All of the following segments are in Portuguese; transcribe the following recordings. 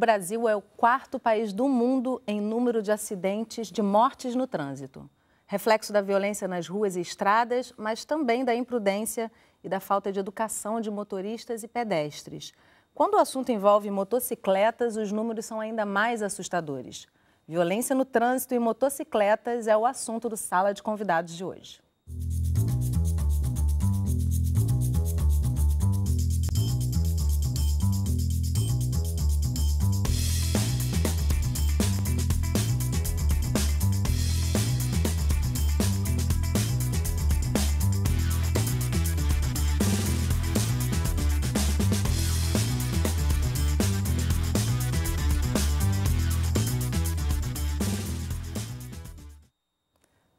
Brasil é o quarto país do mundo em número de acidentes de mortes no trânsito. Reflexo da violência nas ruas e estradas, mas também da imprudência e da falta de educação de motoristas e pedestres. Quando o assunto envolve motocicletas, os números são ainda mais assustadores. Violência no trânsito e motocicletas é o assunto do Sala de Convidados de hoje.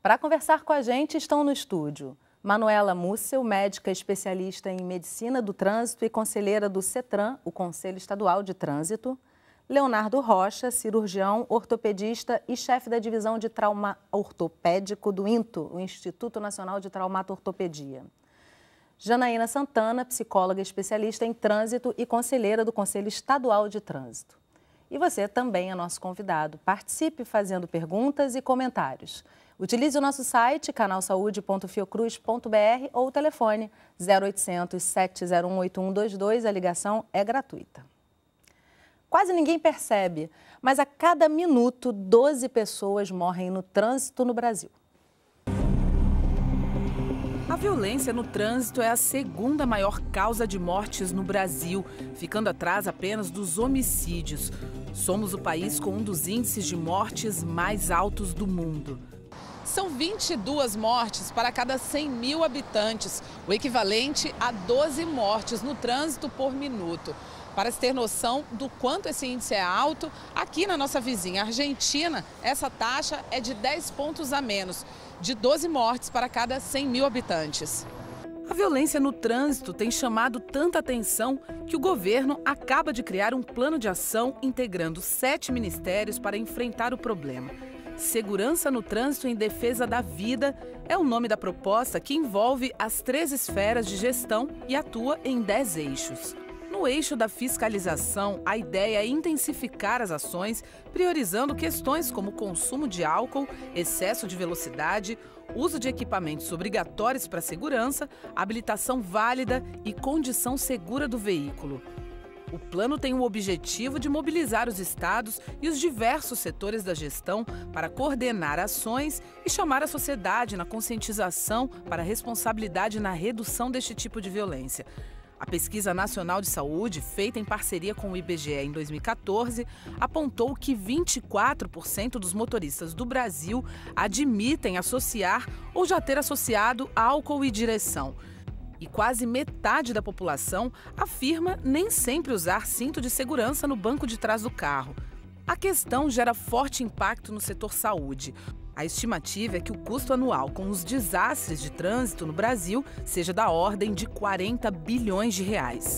Para conversar com a gente, estão no estúdio Manuela Mussel, médica especialista em medicina do trânsito e conselheira do CETRAN, o Conselho Estadual de Trânsito. Leonardo Rocha, cirurgião, ortopedista e chefe da divisão de trauma ortopédico do INTO, o Instituto Nacional de Ortopedia; Janaína Santana, psicóloga especialista em trânsito e conselheira do Conselho Estadual de Trânsito. E você também é nosso convidado. Participe fazendo perguntas e comentários. Utilize o nosso site canalsaude.fiocruz.br ou o telefone 0800 701 8122. A ligação é gratuita. Quase ninguém percebe, mas a cada minuto 12 pessoas morrem no trânsito no Brasil. A violência no trânsito é a segunda maior causa de mortes no Brasil, ficando atrás apenas dos homicídios. Somos o país com um dos índices de mortes mais altos do mundo. São 22 mortes para cada 100 mil habitantes, o equivalente a 12 mortes no trânsito por minuto. Para se ter noção do quanto esse índice é alto, aqui na nossa vizinha Argentina, essa taxa é de 10 pontos a menos, de 12 mortes para cada 100 mil habitantes. A violência no trânsito tem chamado tanta atenção que o governo acaba de criar um plano de ação integrando sete ministérios para enfrentar o problema. Segurança no Trânsito em Defesa da Vida é o nome da proposta que envolve as três esferas de gestão e atua em dez eixos. No eixo da fiscalização, a ideia é intensificar as ações, priorizando questões como consumo de álcool, excesso de velocidade, uso de equipamentos obrigatórios para segurança, habilitação válida e condição segura do veículo. O plano tem o objetivo de mobilizar os estados e os diversos setores da gestão para coordenar ações e chamar a sociedade na conscientização para a responsabilidade na redução deste tipo de violência. A Pesquisa Nacional de Saúde, feita em parceria com o IBGE em 2014, apontou que 24% dos motoristas do Brasil admitem associar ou já ter associado álcool e direção e quase metade da população afirma nem sempre usar cinto de segurança no banco de trás do carro. A questão gera forte impacto no setor saúde. A estimativa é que o custo anual com os desastres de trânsito no Brasil seja da ordem de 40 bilhões de reais.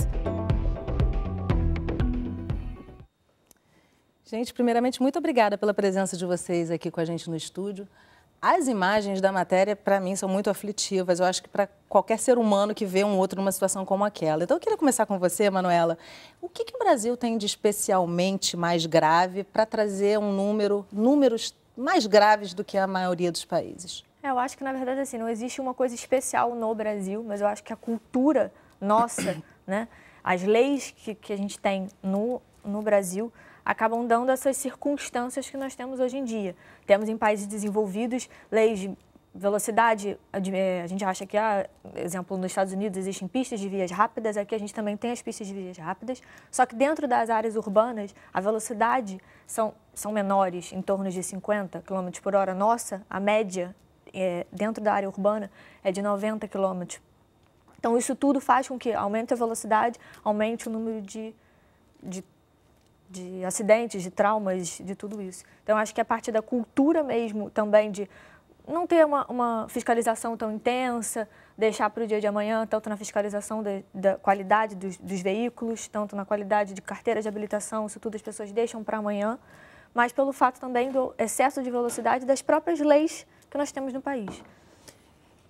Gente, primeiramente, muito obrigada pela presença de vocês aqui com a gente no estúdio. As imagens da matéria, para mim, são muito aflitivas. Eu acho que para qualquer ser humano que vê um outro numa situação como aquela. Então, eu queria começar com você, Manuela. O que, que o Brasil tem de especialmente mais grave para trazer um número, números mais graves do que a maioria dos países? É, eu acho que, na verdade, assim, não existe uma coisa especial no Brasil, mas eu acho que a cultura nossa, né? As leis que, que a gente tem no, no Brasil acabam dando essas circunstâncias que nós temos hoje em dia. Temos em países desenvolvidos leis de velocidade, eh, a gente acha que, por ah, exemplo, nos Estados Unidos existem pistas de vias rápidas, aqui a gente também tem as pistas de vias rápidas, só que dentro das áreas urbanas, a velocidade são, são menores, em torno de 50 km por hora. Nossa, a média é, dentro da área urbana é de 90 km. Então, isso tudo faz com que aumente a velocidade, aumente o número de, de de acidentes, de traumas, de tudo isso. Então, acho que a parte da cultura mesmo também de não ter uma, uma fiscalização tão intensa, deixar para o dia de amanhã, tanto na fiscalização de, da qualidade dos, dos, veículos, tanto na qualidade de carteira de habilitação, isso tudo as pessoas deixam para amanhã, mas pelo fato também do excesso de velocidade das próprias leis que nós temos no país.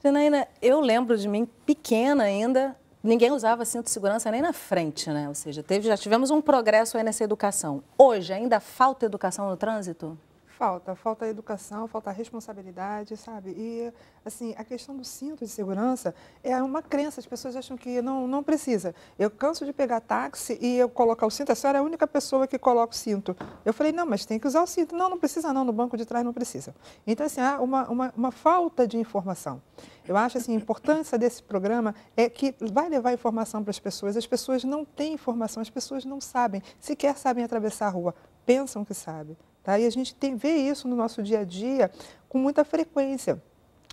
Janaína, eu lembro de mim pequena ainda, ninguém usava cinto de segurança nem na frente, né? Ou seja, teve, já tivemos um progresso aí nessa educação. Hoje ainda falta educação no trânsito? Falta, falta educação, falta responsabilidade, sabe? E, assim, a questão do cinto de segurança é uma crença, as pessoas acham que não, não precisa. Eu canso de pegar táxi e eu colocar o cinto, a senhora é a única pessoa que coloca o cinto. Eu falei, não, mas tem que usar o cinto. Não, não precisa não, no banco de trás não precisa. Então, assim, há uma, uma, uma falta de informação. Eu acho assim, a importância desse programa é que vai levar informação para as pessoas. As pessoas não têm informação, as pessoas não sabem, sequer sabem atravessar a rua, pensam que sabem. Tá? E a gente tem, vê isso no nosso dia a dia com muita frequência.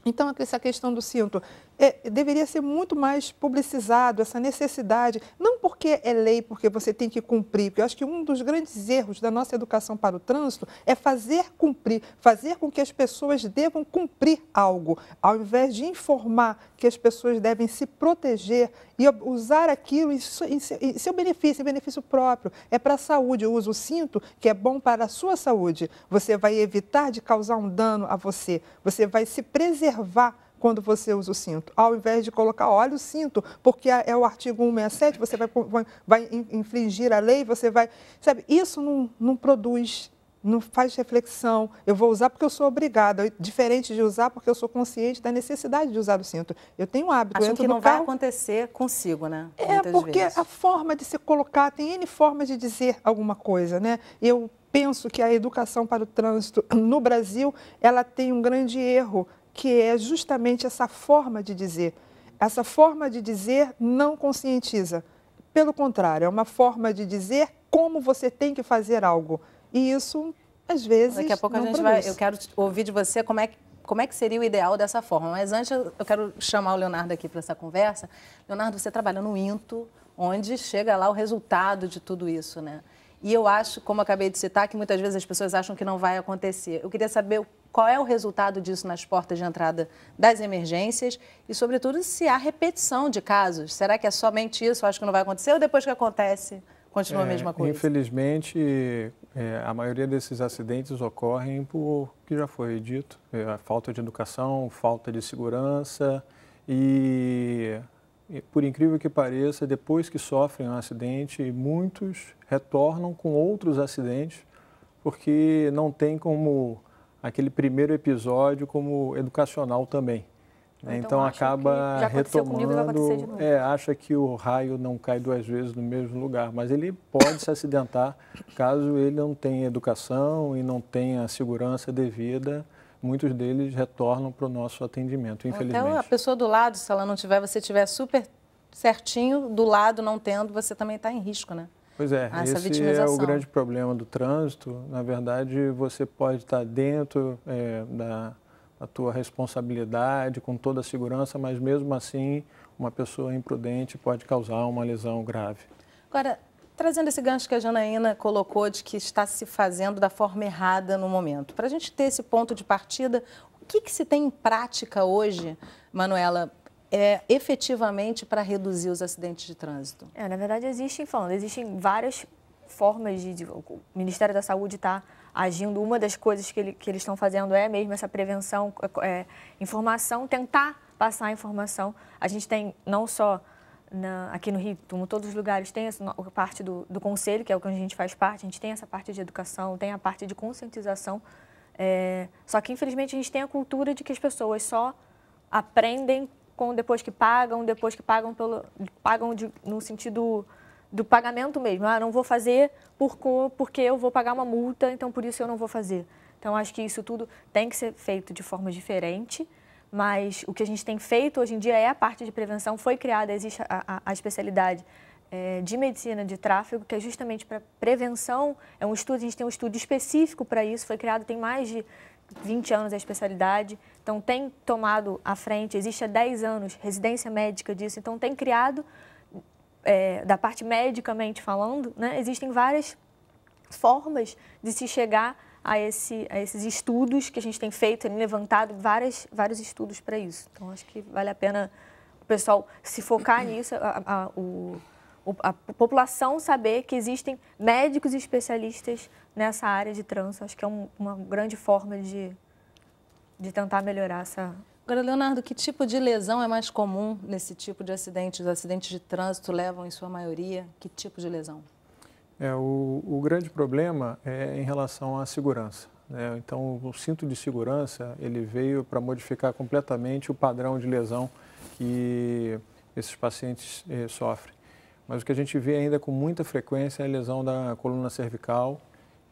Então, essa questão do cinto, é, deveria ser muito mais publicizado essa necessidade, não porque é lei, porque você tem que cumprir, porque eu acho que um dos grandes erros da nossa educação para o trânsito é fazer cumprir, fazer com que as pessoas devam cumprir algo, ao invés de informar que as pessoas devem se proteger e usar aquilo em seu benefício, em benefício próprio. É para a saúde, eu uso o cinto, que é bom para a sua saúde. Você vai evitar de causar um dano a você, você vai se preservar quando você usa o cinto. Ao invés de colocar, olha o cinto, porque é, é o artigo 167, você vai, vai infringir a lei, você vai. Sabe, isso não, não produz não faz reflexão. Eu vou usar porque eu sou obrigada, diferente de usar porque eu sou consciente da necessidade de usar o cinto. Eu tenho um hábito. Acho que não carro... vai acontecer consigo, né? É Muitas porque vezes. a forma de se colocar tem n formas de dizer alguma coisa, né? Eu penso que a educação para o trânsito no Brasil ela tem um grande erro que é justamente essa forma de dizer. Essa forma de dizer não conscientiza. Pelo contrário, é uma forma de dizer como você tem que fazer algo. E isso, às vezes. Daqui a pouco a gente produz. vai. Eu quero ouvir de você como é que como é que seria o ideal dessa forma. Mas antes eu quero chamar o Leonardo aqui para essa conversa. Leonardo, você trabalha no INTO, onde chega lá o resultado de tudo isso, né? E eu acho, como acabei de citar, que muitas vezes as pessoas acham que não vai acontecer. Eu queria saber qual é o resultado disso nas portas de entrada das emergências e, sobretudo, se há repetição de casos. Será que é somente isso? Acho que não vai acontecer ou depois que acontece continua é, a mesma coisa? Infelizmente, é, a maioria desses acidentes ocorrem por que já foi dito, é, falta de educação, falta de segurança e, por incrível que pareça, depois que sofrem um acidente, muitos retornam com outros acidentes porque não tem como aquele primeiro episódio como educacional também. Né? Então, então acaba retomando. É, acha que o raio não cai duas vezes no mesmo lugar, mas ele pode se acidentar caso ele não tenha educação e não tenha segurança devida. Muitos deles retornam para o nosso atendimento, infelizmente. Então, a pessoa do lado, se ela não tiver, você tiver super certinho, do lado não tendo, você também está em risco, né? Pois é, esse vitimização. é o grande problema do trânsito. Na verdade, você pode estar dentro é, da, da tua responsabilidade, com toda a segurança, mas mesmo assim, uma pessoa imprudente pode causar uma lesão grave. Agora, trazendo esse gancho que a Janaína colocou de que está se fazendo da forma errada no momento, para a gente ter esse ponto de partida, o que, que se tem em prática hoje, Manuela, é, efetivamente para reduzir os acidentes de trânsito? É, na verdade, existem, falando, existem várias formas de, de o Ministério da Saúde está agindo. Uma das coisas que, ele, que eles estão fazendo é mesmo essa prevenção, é, é, informação, tentar passar a informação. A gente tem não só na, aqui no Rio, como todos os lugares, tem essa parte do, do conselho, que é o que a gente faz parte, a gente tem essa parte de educação, tem a parte de conscientização. É, só que, infelizmente, a gente tem a cultura de que as pessoas só aprendem com depois que pagam, depois que pagam pelo pagam de, no sentido do pagamento mesmo. Ah, não vou fazer por, porque eu vou pagar uma multa, então por isso eu não vou fazer. Então acho que isso tudo tem que ser feito de forma diferente, mas o que a gente tem feito hoje em dia é a parte de prevenção. Foi criada, existe a, a, a especialidade é, de medicina de tráfego, que é justamente para prevenção. É um estudo, a gente tem um estudo específico para isso, foi criado tem mais de 20 anos a especialidade. Então, tem tomado à frente, existe há 10 anos, residência médica disso, então tem criado, é, da parte medicamente falando, né, existem várias formas de se chegar a, esse, a, esses estudos que a gente tem feito, levantado várias, vários estudos para isso. Então, acho que vale a pena o pessoal se focar nisso, a, a, o, a população saber que existem médicos especialistas nessa área de trans. Acho que é um, uma grande forma de de tentar melhorar essa. Agora, Leonardo, que tipo de lesão é mais comum nesse tipo de acidente? Os acidentes de trânsito levam, em sua maioria, que tipo de lesão? É, o, o grande problema é em relação à segurança. Né? Então, o cinto de segurança ele veio para modificar completamente o padrão de lesão que esses pacientes eh, sofrem. Mas o que a gente vê ainda com muita frequência é a lesão da coluna cervical,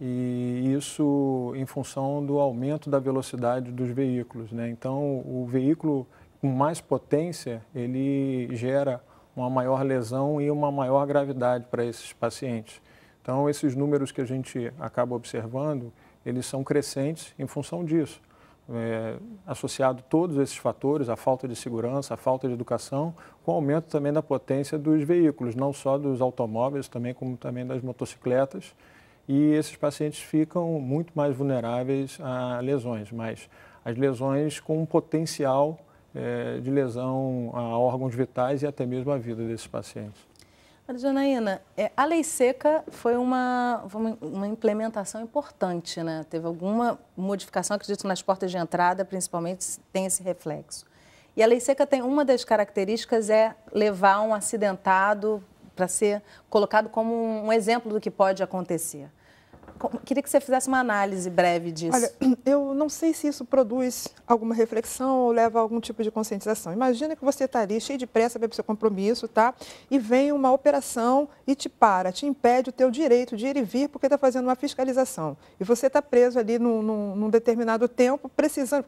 e isso em função do aumento da velocidade dos veículos. Né? Então, o veículo com mais potência, ele gera uma maior lesão e uma maior gravidade para esses pacientes. Então, esses números que a gente acaba observando, eles são crescentes em função disso. É, associado todos esses fatores, a falta de segurança, a falta de educação, com o aumento também da potência dos veículos, não só dos automóveis, também como também das motocicletas, e esses pacientes ficam muito mais vulneráveis a lesões, mas as lesões com um potencial é, de lesão a órgãos vitais e até mesmo a vida desses pacientes. Janaína, é, a lei seca foi uma, uma implementação importante, né? Teve alguma modificação, acredito, nas portas de entrada, principalmente, tem esse reflexo. E a lei seca tem uma das características é levar um acidentado para ser colocado como um exemplo do que pode acontecer queria que você fizesse uma análise breve disso. Olha, eu não sei se isso produz alguma reflexão ou leva a algum tipo de conscientização. Imagina que você está ali cheio de pressa para o seu compromisso, tá? E vem uma operação e te para, te impede o teu direito de ir e vir porque está fazendo uma fiscalização. E você está preso ali num, num, num determinado tempo, precisando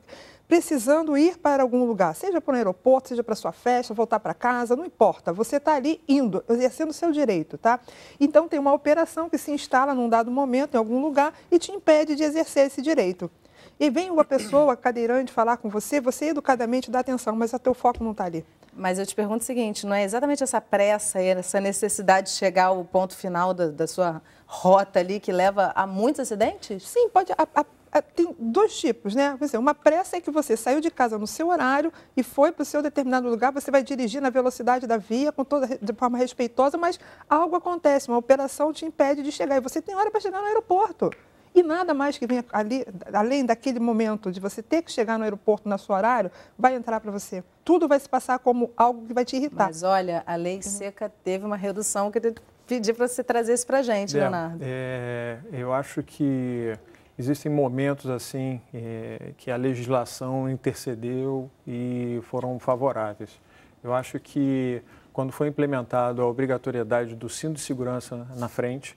precisando ir para algum lugar, seja para um aeroporto, seja para sua festa, voltar para casa, não importa. Você está ali indo, exercendo o seu direito, tá? Então tem uma operação que se instala num dado momento, é algum lugar e te impede de exercer esse direito. E vem uma pessoa cadeirante falar com você, você educadamente dá atenção, mas o teu foco não está ali. Mas eu te pergunto o seguinte, não é exatamente essa pressa, e essa necessidade de chegar ao ponto final da, da sua rota ali que leva a muitos acidentes? Sim, pode. A, a é, tem dois tipos, né? Por dizer, uma pressa é que você saiu de casa no seu horário e foi para o seu determinado lugar, você vai dirigir na velocidade da via com toda, de forma respeitosa, mas algo acontece, uma operação te impede de chegar. E você tem hora para chegar no aeroporto. E nada mais que venha ali, além daquele momento de você ter que chegar no aeroporto no seu horário, vai entrar para você. Tudo vai se passar como algo que vai te irritar. Mas olha, a lei uhum. seca teve uma redução que eu pedi para você trazer isso para a gente, é, Leonardo. É, eu acho que existem momentos assim é, que a legislação intercedeu e foram favoráveis. Eu acho que quando foi implementado a obrigatoriedade do cinto de segurança na frente,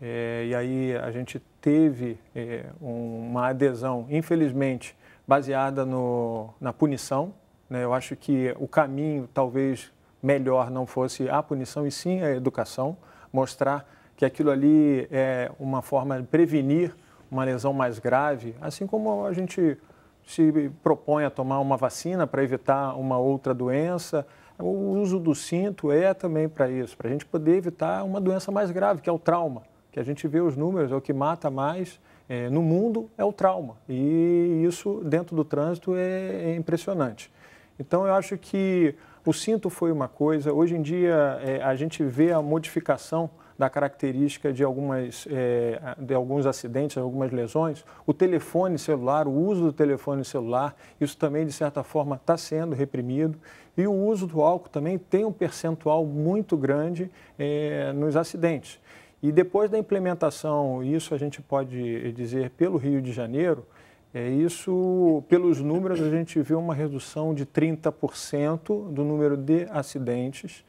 é, e aí a gente teve é, uma adesão, infelizmente, baseada no, na punição. Né? Eu acho que o caminho talvez melhor não fosse a punição e sim a educação, mostrar que aquilo ali é uma forma de prevenir uma lesão mais grave, assim como a gente se propõe a tomar uma vacina para evitar uma outra doença, o uso do cinto é também para isso, para a gente poder evitar uma doença mais grave, que é o trauma. Que a gente vê os números, é o que mata mais é, no mundo, é o trauma. E isso, dentro do trânsito, é, é impressionante. Então, eu acho que o cinto foi uma coisa, hoje em dia é, a gente vê a modificação da característica de, algumas, é, de alguns acidentes, algumas lesões, o telefone celular, o uso do telefone celular, isso também, de certa forma, está sendo reprimido. E o uso do álcool também tem um percentual muito grande é, nos acidentes. E depois da implementação, isso a gente pode dizer pelo Rio de Janeiro, é isso, pelos números, a gente vê uma redução de 30% do número de acidentes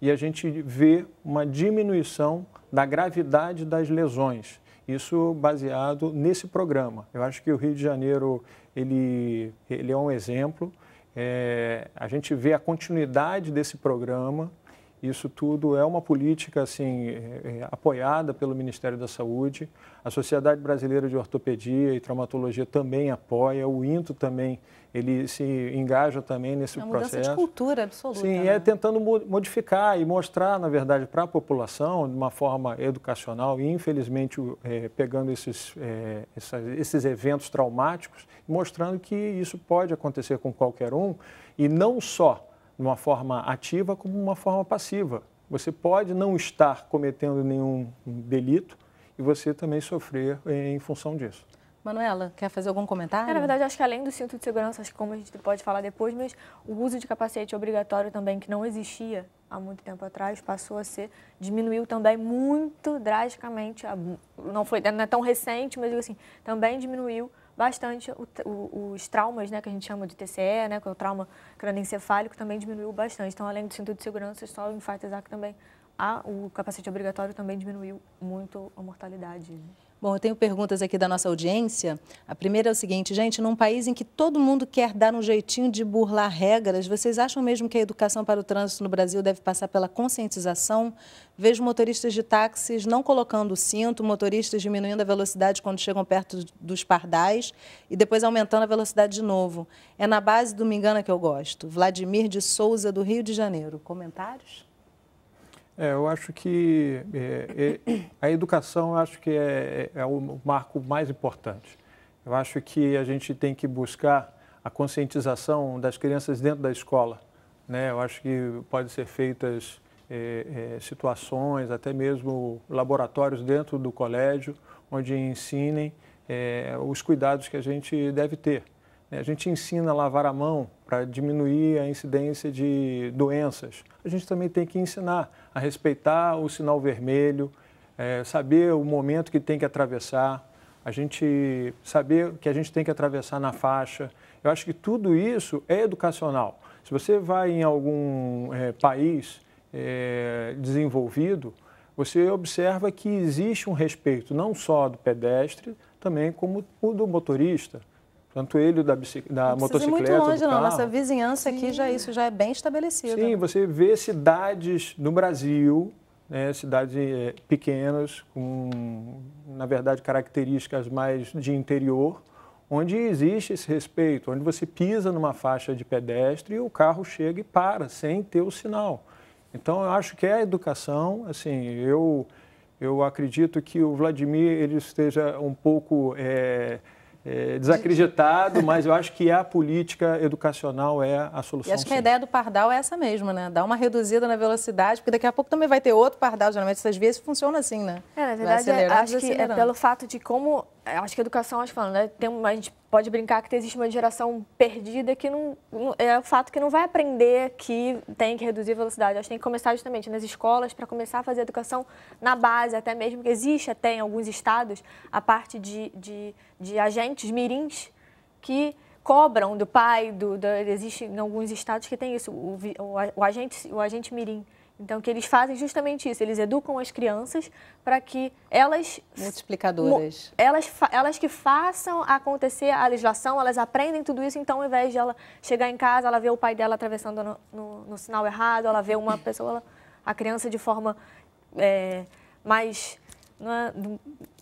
e a gente vê uma diminuição da gravidade das lesões. Isso baseado nesse programa. Eu acho que o Rio de Janeiro ele, ele é um exemplo. É, a gente vê a continuidade desse programa isso tudo é uma política assim é, é, apoiada pelo Ministério da Saúde. A Sociedade Brasileira de Ortopedia e Traumatologia também apoia, o INTO também, ele se engaja também nesse é uma processo. Mudança de cultura absoluta. Sim, né? é tentando modificar e mostrar, na verdade, para a população de uma forma educacional e infelizmente é, pegando esses é, essas, esses eventos traumáticos, mostrando que isso pode acontecer com qualquer um e não só de uma forma ativa como uma forma passiva. Você pode não estar cometendo nenhum delito e você também sofrer em função disso. Manuela, quer fazer algum comentário? É, na verdade, acho que além do cinto de segurança, acho que como a gente pode falar depois, mas o uso de capacete obrigatório também, que não existia há muito tempo atrás, passou a ser, diminuiu também muito drasticamente, não foi não é tão recente, mas assim, também diminuiu bastante o, o, os traumas, né, que a gente chama de TCE, né, que é o trauma cranoencefálico, também diminuiu bastante. Então, além do cinto de segurança, só o enfatizar que também a, o capacete obrigatório também diminuiu muito a mortalidade. Né? Bom, eu tenho perguntas aqui da nossa audiência. A primeira é o seguinte, gente, num país em que todo mundo quer dar um jeitinho de burlar regras, vocês acham mesmo que a educação para o trânsito no Brasil deve passar pela conscientização? Vejo motoristas de táxis não colocando o cinto, motoristas diminuindo a velocidade quando chegam perto dos pardais e depois aumentando a velocidade de novo. É na base do Mingana que eu gosto. Vladimir de Souza, do Rio de Janeiro. Comentários? É, eu acho que é, é, a educação acho que é, é, é o marco mais importante. Eu acho que a gente tem que buscar a conscientização das crianças dentro da escola. Né? Eu acho que podem ser feitas é, é, situações, até mesmo laboratórios dentro do colégio, onde ensinem é, os cuidados que a gente deve ter. É, a gente ensina a lavar a mão para diminuir a incidência de doenças. A gente também tem que ensinar a respeitar o sinal vermelho, é, saber o momento que tem que atravessar, a gente saber que a gente tem que atravessar na faixa. Eu acho que tudo isso é educacional. Se você vai em algum é, país é, desenvolvido, você observa que existe um respeito não só do pedestre, também como o do motorista tanto ele da, da não motocicleta. muito longe, não. Nossa vizinhança Sim. aqui já isso já é bem estabelecido. Sim, você vê cidades no Brasil, né, cidades é, pequenas, com, na verdade, características mais de interior, onde existe esse respeito, onde você pisa numa faixa de pedestre e o carro chega e para, sem ter o sinal. Então, eu acho que é a educação, assim, eu, eu acredito que o Vladimir ele esteja um pouco. É, é, desacreditado, mas eu acho que a política educacional é a solução. E acho sim. que a ideia do pardal é essa mesmo, né? Dar uma reduzida na velocidade, porque daqui a pouco também vai ter outro pardal. Geralmente essas vias funciona assim, né? É, na verdade, acho que é pelo fato de como acho que a educação, acho falando, né? Tem, a gente pode brincar que existe uma geração perdida que não, é o fato que não vai aprender que tem que reduzir a velocidade. Acho que tem que começar justamente nas escolas para começar a fazer a educação na base, até mesmo que existe até em alguns estados a parte de, de, de agentes mirins que cobram do pai, do, do existe em alguns estados que tem isso, o, o, o agente, o agente mirim então, que eles fazem é justamente isso, eles educam as crianças para que elas... Multiplicadoras. Elas, elas que façam acontecer a legislação, elas aprendem tudo isso, então, ao invés de ela chegar em casa, ela vê o pai dela atravessando no, no, no sinal errado, ela vê uma pessoa, a criança de forma é, mais... É,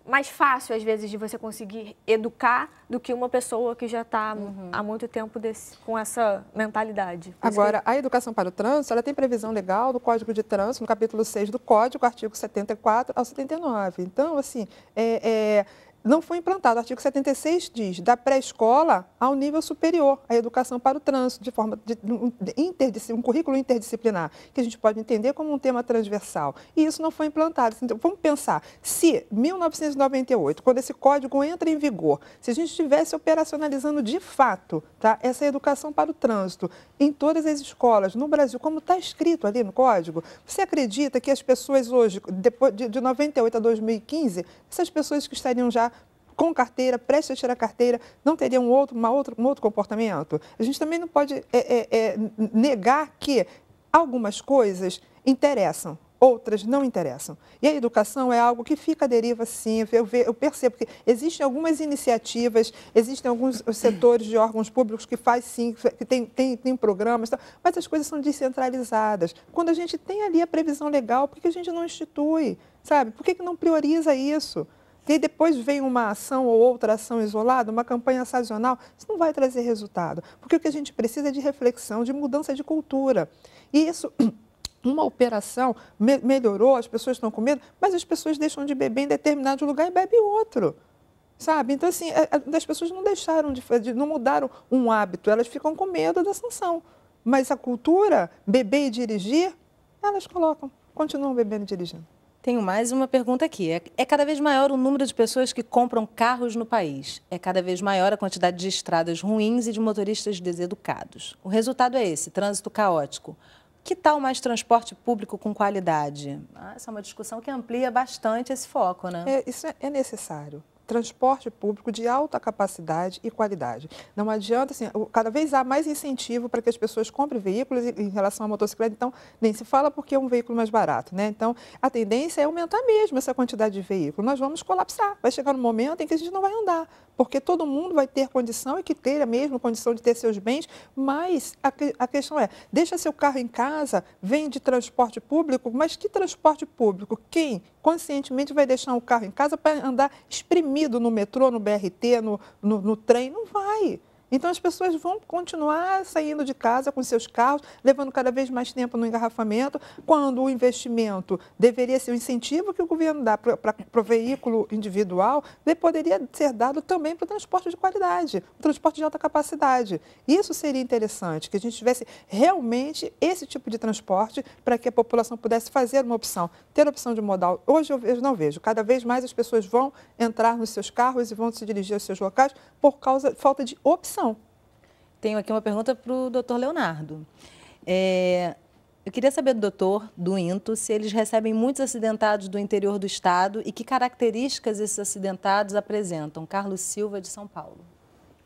mais fácil, às vezes, de você conseguir educar do que uma pessoa que já está uhum. há muito tempo desse, com essa mentalidade. Por Agora, que... a educação para o trânsito, ela tem previsão legal do Código de Trânsito, no capítulo 6 do Código, artigo 74 ao 79. Então, assim, é, é não foi implantado. O artigo 76 diz da pré-escola ao nível superior, a educação para o trânsito, de forma de, de um currículo interdisciplinar, que a gente pode entender como um tema transversal. E isso não foi implantado. Então, vamos pensar, se 1998, quando esse código entra em vigor, se a gente estivesse operacionalizando de fato tá, essa educação para o trânsito em todas as escolas no Brasil, como está escrito ali no código, você acredita que as pessoas hoje, depois de, de 98 a 2015, essas pessoas que estariam já com carteira, prestes a tirar carteira, não teria um outro, uma outra, um outro comportamento? A gente também não pode é, é, é, negar que algumas coisas interessam outras não interessam. E a educação é algo que fica à deriva, sim. Eu, ve, eu percebo que existem algumas iniciativas, existem alguns setores de órgãos públicos que faz sim, que tem, tem, tem programas, tá? mas as coisas são descentralizadas. Quando a gente tem ali a previsão legal, por que a gente não institui? Sabe? Por que, que não prioriza isso? E aí depois vem uma ação ou outra ação isolada, uma campanha sazonal, isso não vai trazer resultado. Porque o que a gente precisa é de reflexão, de mudança de cultura. E isso uma operação me melhorou, as pessoas estão com medo, mas as pessoas deixam de beber em determinado lugar e bebem outro. Sabe? Então, assim, é, é, as pessoas não deixaram de, não mudaram um hábito, elas ficam com medo da sanção. Mas a cultura, beber e dirigir, elas colocam, continuam bebendo e dirigindo. Tenho mais uma pergunta aqui. É, é, cada vez maior o número de pessoas que compram carros no país. É cada vez maior a quantidade de estradas ruins e de motoristas deseducados. O resultado é esse: trânsito caótico. Que tal mais transporte público com qualidade? Ah, essa é uma discussão que amplia bastante esse foco, né? É, isso é, é necessário transporte público de alta capacidade e qualidade. Não adianta, assim, cada vez há mais incentivo para que as pessoas comprem veículos em relação à motocicleta, então nem se fala porque é um veículo mais barato, né? Então, a tendência é aumentar mesmo essa quantidade de veículos. Nós vamos colapsar, vai chegar um momento em que a gente não vai andar, porque todo mundo vai ter condição e que ter a mesma condição de ter seus bens, mas a, a questão é, deixa seu carro em casa, vem de transporte público, mas que transporte público? Quem conscientemente vai deixar o carro em casa para andar exprimindo no metrô, no BRT, no, no, no trem. Não vai. Então as pessoas vão continuar saindo de casa com seus carros, levando cada vez mais tempo no engarrafamento, quando o investimento deveria ser o incentivo que o governo dá para o veículo individual, poderia ser dado também para o transporte de qualidade, o transporte de alta capacidade. Isso seria interessante, que a gente tivesse realmente esse tipo de transporte para que a população pudesse fazer uma opção, ter opção de modal. Hoje eu vejo, não vejo. Cada vez mais as pessoas vão entrar nos seus carros e vão se dirigir aos seus locais por causa falta de opção tenho aqui uma pergunta para o doutor Leonardo. É, eu queria saber do doutor, do INTO, se eles recebem muitos acidentados do interior do estado e que características esses acidentados apresentam. Carlos Silva, de São Paulo.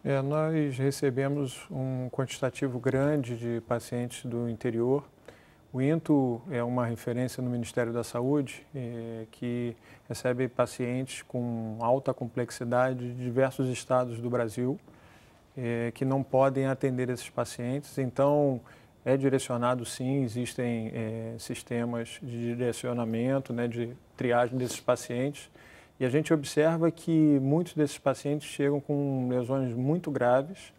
É, nós recebemos um quantitativo grande de pacientes do interior. O INTO é uma referência no Ministério da Saúde é, que recebe pacientes com alta complexidade de diversos estados do Brasil. É, que não podem atender esses pacientes. Então, é direcionado sim, existem é, sistemas de direcionamento, né, de triagem desses pacientes. E a gente observa que muitos desses pacientes chegam com lesões muito graves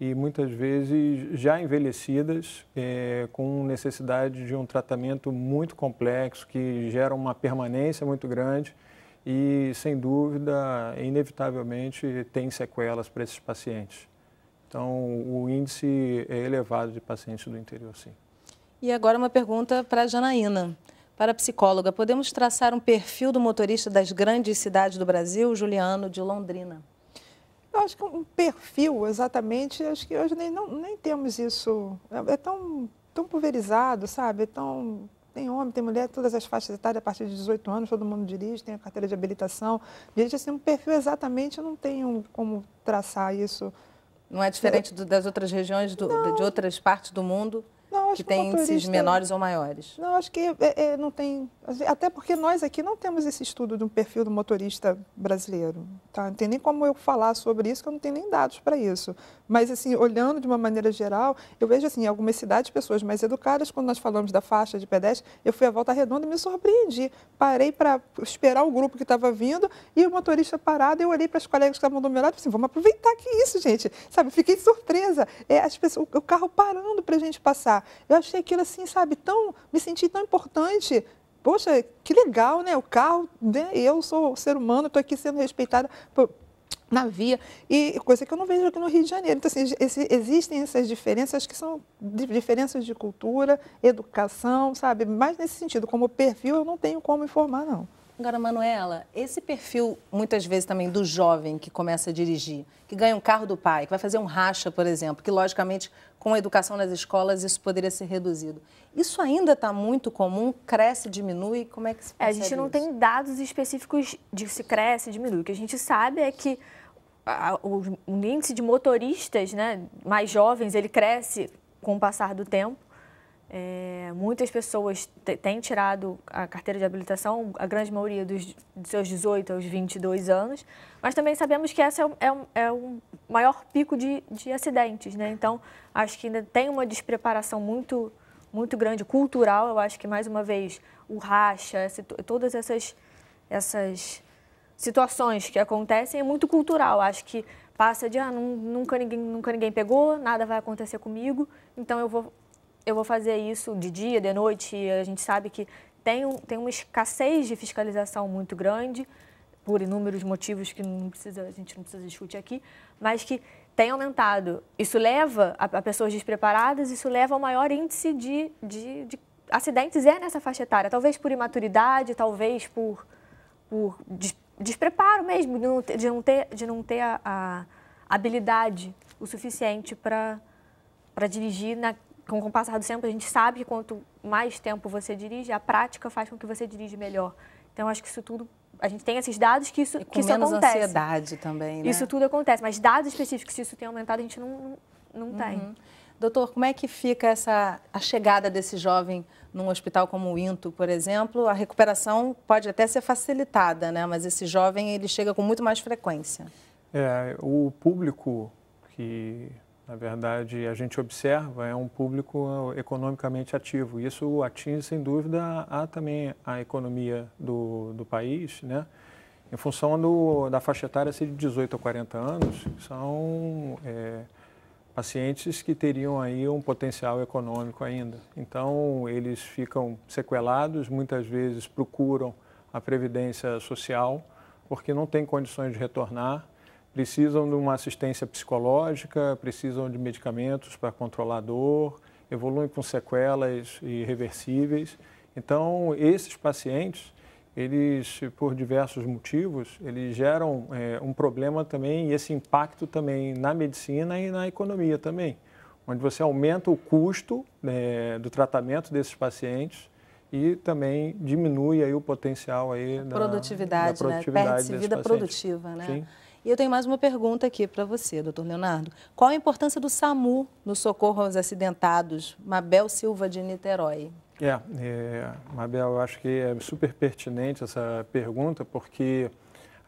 e muitas vezes já envelhecidas, é, com necessidade de um tratamento muito complexo, que gera uma permanência muito grande e, sem dúvida, inevitavelmente tem sequelas para esses pacientes. Então, o índice é elevado de pacientes do interior, sim. E agora uma pergunta para a Janaína. Para a psicóloga, podemos traçar um perfil do motorista das grandes cidades do Brasil, Juliano de Londrina? Eu acho que um perfil, exatamente, acho que hoje nem, não, nem temos isso. É, é tão, tão pulverizado, sabe? É tão tem homem, tem mulher, todas as faixas etárias, a partir de 18 anos, todo mundo dirige, tem a carteira de habilitação. Dirige assim, um perfil exatamente, eu não tenho como traçar isso. Não é diferente é. do, das outras regiões, do, de outras partes do mundo? acho que, que tem índices menores ou maiores? Não, acho que é, é, não tem. Até porque nós aqui não temos esse estudo de um perfil do motorista brasileiro. Tá? Não tem nem como eu falar sobre isso, que eu não tenho nem dados para isso. Mas, assim, olhando de uma maneira geral, eu vejo, assim, algumas cidades, pessoas mais educadas, quando nós falamos da faixa de pedestre, eu fui à volta redonda e me surpreendi. Parei para esperar o grupo que estava vindo e o motorista parado, eu olhei para as colegas que estavam do meu lado e falei assim, vamos aproveitar que isso, gente. Sabe, fiquei surpresa. É, as pessoas, o carro parando para a gente passar. Eu achei aquilo assim, sabe, tão. me senti tão importante. Poxa, que legal, né? O carro, né? eu sou ser humano, estou aqui sendo respeitada por, na via, e coisa que eu não vejo aqui no Rio de Janeiro. Então, assim, esse, existem essas diferenças que são diferenças de cultura, educação, sabe? Mas nesse sentido, como perfil, eu não tenho como informar, não. Agora, Manuela, esse perfil, muitas vezes também, do jovem que começa a dirigir, que ganha um carro do pai, que vai fazer um racha, por exemplo, que, logicamente, com a educação nas escolas, isso poderia ser reduzido. Isso ainda está muito comum? Cresce, diminui? Como é que se é, A gente isso? não tem dados específicos de se cresce, diminui. O que a gente sabe é que a, o, o índice de motoristas né, mais jovens, ele cresce com o passar do tempo. É, muitas pessoas têm tirado a carteira de habilitação, a grande maioria dos, dos, seus 18 aos 22 anos, mas também sabemos que esse é, o é um, é um maior pico de, de acidentes, né? Então, acho que ainda tem uma despreparação muito, muito grande, cultural. Eu acho que, mais uma vez, o racha, todas essas, essas situações que acontecem é muito cultural. Acho que passa de, ah, nunca, ninguém, nunca ninguém pegou, nada vai acontecer comigo, então eu vou eu vou fazer isso de dia, de noite, a gente sabe que tem, um, tem uma escassez de fiscalização muito grande, por inúmeros motivos que não precisa, a gente não precisa discutir aqui, mas que tem aumentado. Isso leva a, a pessoas despreparadas, isso leva ao maior índice de, de, de acidentes é nessa faixa etária, talvez por imaturidade, talvez por, por des, despreparo mesmo, de não ter, de não ter, de não ter a, a habilidade o suficiente para dirigir na, com o passar do tempo, a gente sabe que quanto mais tempo você dirige, a prática faz com que você dirige melhor. Então, acho que isso tudo a gente tem esses dados que isso, e com que isso menos acontece. ansiedade também, né? Isso tudo acontece, mas dados específicos se isso tem aumentado a gente não, não, não uhum. tem. Doutor, como é que fica essa a chegada desse jovem num hospital como o INTO, por exemplo? A recuperação pode até ser facilitada, né? Mas esse jovem ele chega com muito mais frequência. É, o público que na verdade, a gente observa é um público é, economicamente ativo. Isso atinge, sem dúvida, a, também a economia do, do país, né? em função do, da faixa etária ser de 18 a 40 anos, são é, pacientes que teriam aí um potencial econômico ainda. Então, eles ficam sequelados, muitas vezes procuram a previdência social, porque não têm condições de retornar precisam de uma assistência psicológica, precisam de medicamentos para controlar a dor, evoluem com sequelas irreversíveis. Então, esses pacientes, eles, por diversos motivos, eles geram é, um problema também e esse impacto também na medicina e na economia também, onde você aumenta o custo né, do tratamento desses pacientes e também diminui aí o potencial aí da produtividade, da produtividade né? Perde-se vida produtiva, né? Sim. E eu tenho mais uma pergunta aqui para você, doutor Leonardo. Qual a importância do SAMU no socorro aos acidentados? Mabel Silva de Niterói. É, é Mabel, eu acho que é super pertinente essa pergunta, porque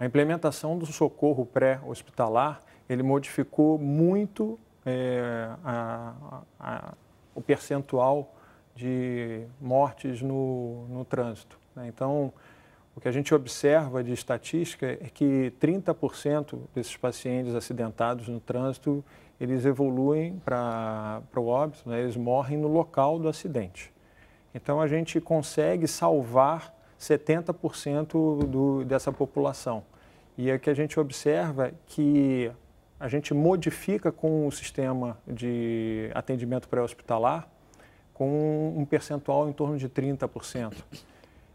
a implementação do socorro pré-hospitalar, ele modificou muito é, a, a, a, o percentual de mortes no, no trânsito. Né? Então, o que a gente observa de estatística é que 30% desses pacientes acidentados no trânsito, eles evoluem para o óbito, né? eles morrem no local do acidente. Então, a gente consegue salvar 70% do, dessa população. E é que a gente observa que a gente modifica com o sistema de atendimento pré-hospitalar com um percentual em torno de 30%.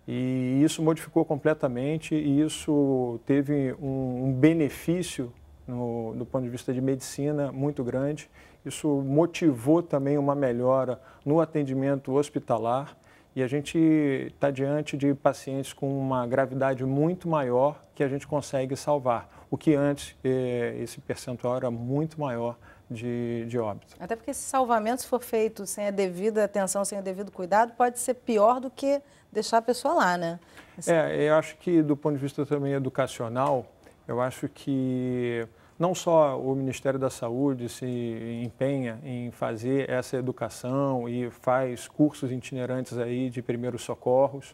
E isso modificou completamente e isso teve um, um benefício no, do ponto de vista de medicina muito grande. Isso motivou também uma melhora no atendimento hospitalar e a gente está diante de pacientes com uma gravidade muito maior que a gente consegue salvar, o que antes eh, esse percentual era muito maior de, de óbito. Até porque se salvamento for feito sem a devida atenção, sem o devido cuidado, pode ser pior do que deixar a pessoa lá, né? Assim. É, eu acho que do ponto de vista também educacional, eu acho que não só o Ministério da Saúde se empenha em fazer essa educação e faz cursos itinerantes aí de primeiros socorros,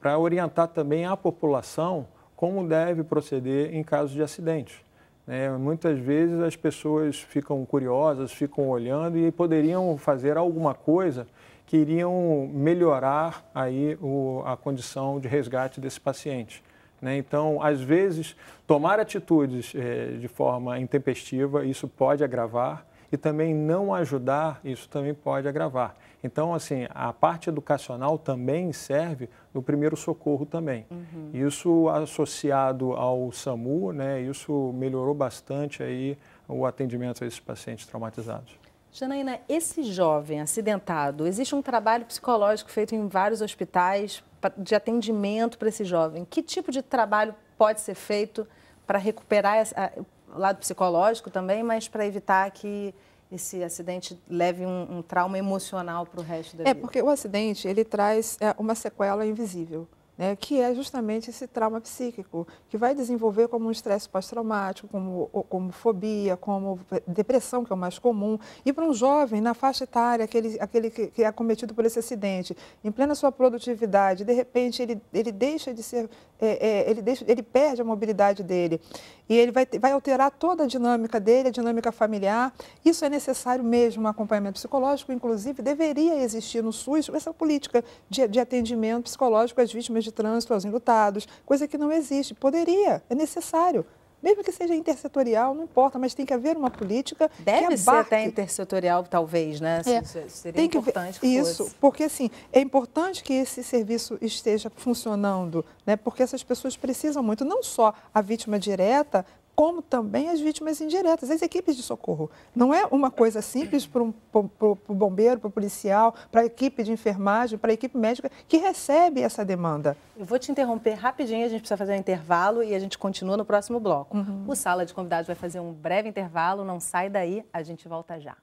para orientar também a população como deve proceder em caso de acidente. É, muitas vezes as pessoas ficam curiosas, ficam olhando e poderiam fazer alguma coisa queriam melhorar aí o, a condição de resgate desse paciente. Né? Então, às vezes, tomar atitudes eh, de forma intempestiva, isso pode agravar, e também não ajudar, isso também pode agravar. Então, assim, a parte educacional também serve no primeiro socorro também. Uhum. Isso associado ao SAMU, né, isso melhorou bastante aí o atendimento a esses pacientes traumatizados. Janaína, esse jovem acidentado, existe um trabalho psicológico feito em vários hospitais de atendimento para esse jovem. Que tipo de trabalho pode ser feito para recuperar essa, o lado psicológico também, mas para evitar que esse acidente leve um, um trauma emocional para o resto da é, vida? É, porque o acidente, ele traz é, uma sequela invisível né, que é justamente esse trauma psíquico, que vai desenvolver como um estresse pós-traumático, como, como fobia, como depressão, que é o mais comum. E para um jovem, na faixa etária, aquele, aquele que, que é acometido por esse acidente, em plena sua produtividade, de repente ele, ele deixa de ser é, é, ele, deixa, ele perde a mobilidade dele. E ele vai, vai alterar toda a dinâmica dele, a dinâmica familiar. Isso é necessário mesmo, um acompanhamento psicológico. Inclusive, deveria existir no SUS essa política de, de atendimento psicológico às vítimas de trânsito, aos enlutados, coisa que não existe. Poderia, é necessário mesmo que seja intersetorial, não importa, mas tem que haver uma política Deve que ser até intersetorial, talvez, né? Assim, é. é. Seria tem que importante que Isso, fosse. porque assim, é importante que esse serviço esteja funcionando, né? Porque essas pessoas precisam muito, não só a vítima direta, como também as vítimas indiretas, as equipes de socorro. Não é uma coisa simples para um, o bombeiro, para o policial, para a equipe de enfermagem, para a equipe médica que recebe essa demanda. Eu vou te interromper rapidinho, a gente precisa fazer um intervalo e a gente continua no próximo bloco. Uhum. O Sala de Convidados vai fazer um breve intervalo, não sai daí, a gente volta já.